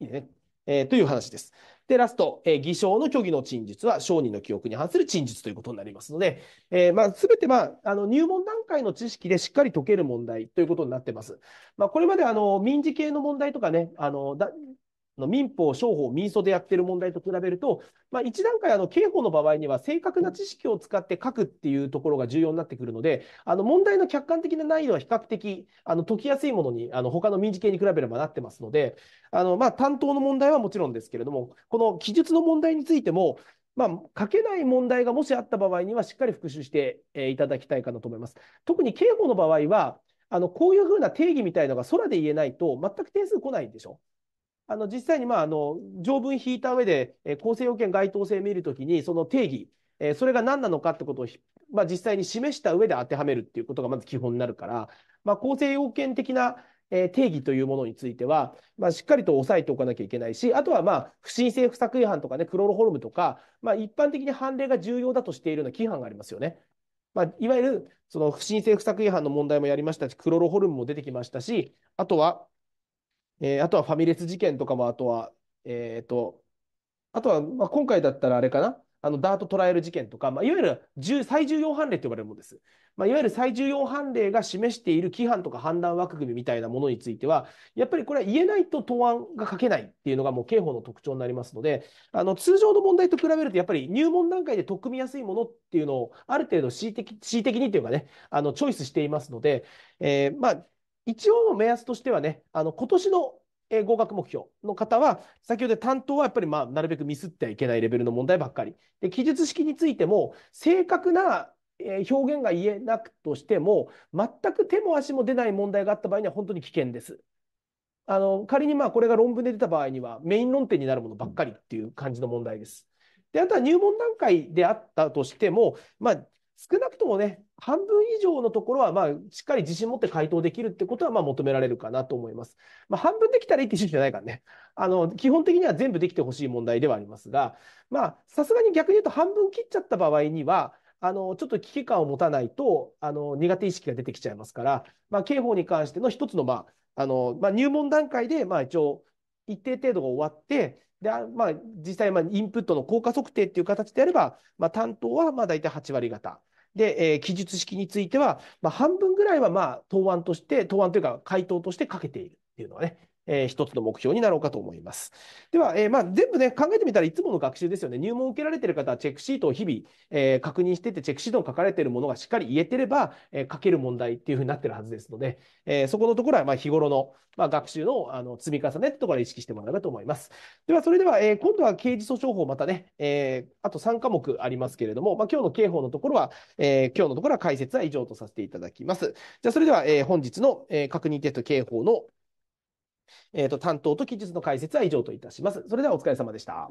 ら。いいね。えー、という話です。で、ラスト、えー、偽証の虚偽の陳述は商人の記憶に反する陳述ということになりますので、えー、まあ、すべて、まあ、あの、入門段階の知識でしっかり解ける問題ということになってます。まあ、これまで、あの、民事系の問題とかね、あの、だの民法、商法、民訴でやってる問題と比べると、まあ、一段階あの刑法の場合には正確な知識を使って書くっていうところが重要になってくるので、あの問題の客観的な難易度は比較的あの解きやすいものにあの他の民事系に比べればなってますので、あのまあ、担当の問題はもちろんですけれども、この記述の問題についても、まあ、書けない問題がもしあった場合には、しっかり復習していただきたいかなと思います。特に刑法の場合は、あのこういうふうな定義みたいのが空で言えないと、全く点数来ないんでしょ。あの実際にまああの条文引いた上で、え構成要件該当性を見るときに、その定義、えそれが何なのかってことを、まあ、実際に示した上で当てはめるっていうことがまず基本になるから、まあ、構成要件的な、え定義というものについては、まあ、しっかりと押さえておかなきゃいけないし、あとは、まあ、不審性不作違反とかね、クロロホルムとか、まあ、一般的に判例が重要だとしているような規範がありますよね。まあ、いわゆるその不審性不作違反の問題もやりましたし、クロロホルムも出てきましたし、あとは、えー、あとはファミレス事件とかも、あとは、えっと、あとは、まあ、今回だったらあれかなあの、ダートトライアル事件とか、まあ、いわゆる最重要判例と呼ばれるものです。まあ、いわゆる最重要判例が示している規範とか判断枠組みみたいなものについては、やっぱりこれは言えないと答案が書けないっていうのがもう刑法の特徴になりますので、あの、通常の問題と比べると、やっぱり入門段階で取っ組みやすいものっていうのを、ある程度恣意的、恣意的にっていうかね、あの、チョイスしていますので、えー、まあ、一応の目安としてはね、あの今年の合格目標の方は、先ほど担当はやっぱりまあ、なるべくミスってはいけないレベルの問題ばっかり。で、記述式についても、正確な、表現が言えなくとしても、全く手も足も出ない問題があった場合には本当に危険です。あの、仮にまあ、これが論文で出た場合には、メイン論点になるものばっかりっていう感じの問題です。で、あとは入門段階であったとしても、まあ、少なくともね、半分以上のところは、まあ、しっかり自信持って回答できるってことは、まあ、求められるかなと思います。まあ、半分できたらいいって趣旨じゃないからね。あの、基本的には全部できてほしい問題ではありますが、まあ、さすがに逆に言うと半分切っちゃった場合には、あの、ちょっと危機感を持たないと、あの、苦手意識が出てきちゃいますから、まあ、刑法に関しての一つの、まあ、あの、まあ、入門段階で、まあ、一応、一定程度が終わって、で、まあ、実際、まあ、インプットの効果測定っていう形であれば、まあ、担当は、まあ、大体8割方。で、えー、記述式については、まあ、半分ぐらいは、まあ、答案として、答案というか、回答としてかけているっていうのはね、えー、一つの目標になろうかと思います。では、えー、まあ、全部ね、考えてみたらいつもの学習ですよね。入門を受けられている方はチェックシートを日々、えー、確認してて、チェックシートに書かれているものがしっかり言えてれば、え書ける問題っていうふうになってるはずですので、えそこのところは、ま日頃の、まあ、学習のあの積み重ねってところを意識してもらえればと思います。では、それでは、え今度は刑事訴訟法またね、えあと3科目ありますけれども、まあ、今日の刑法のところは、え今日のところは解説は以上とさせていただきます。じゃあ、それでは、え本日の、え確認テスト刑法のえっ、ー、と、担当と記述の解説は以上といたします。それではお疲れ様でした。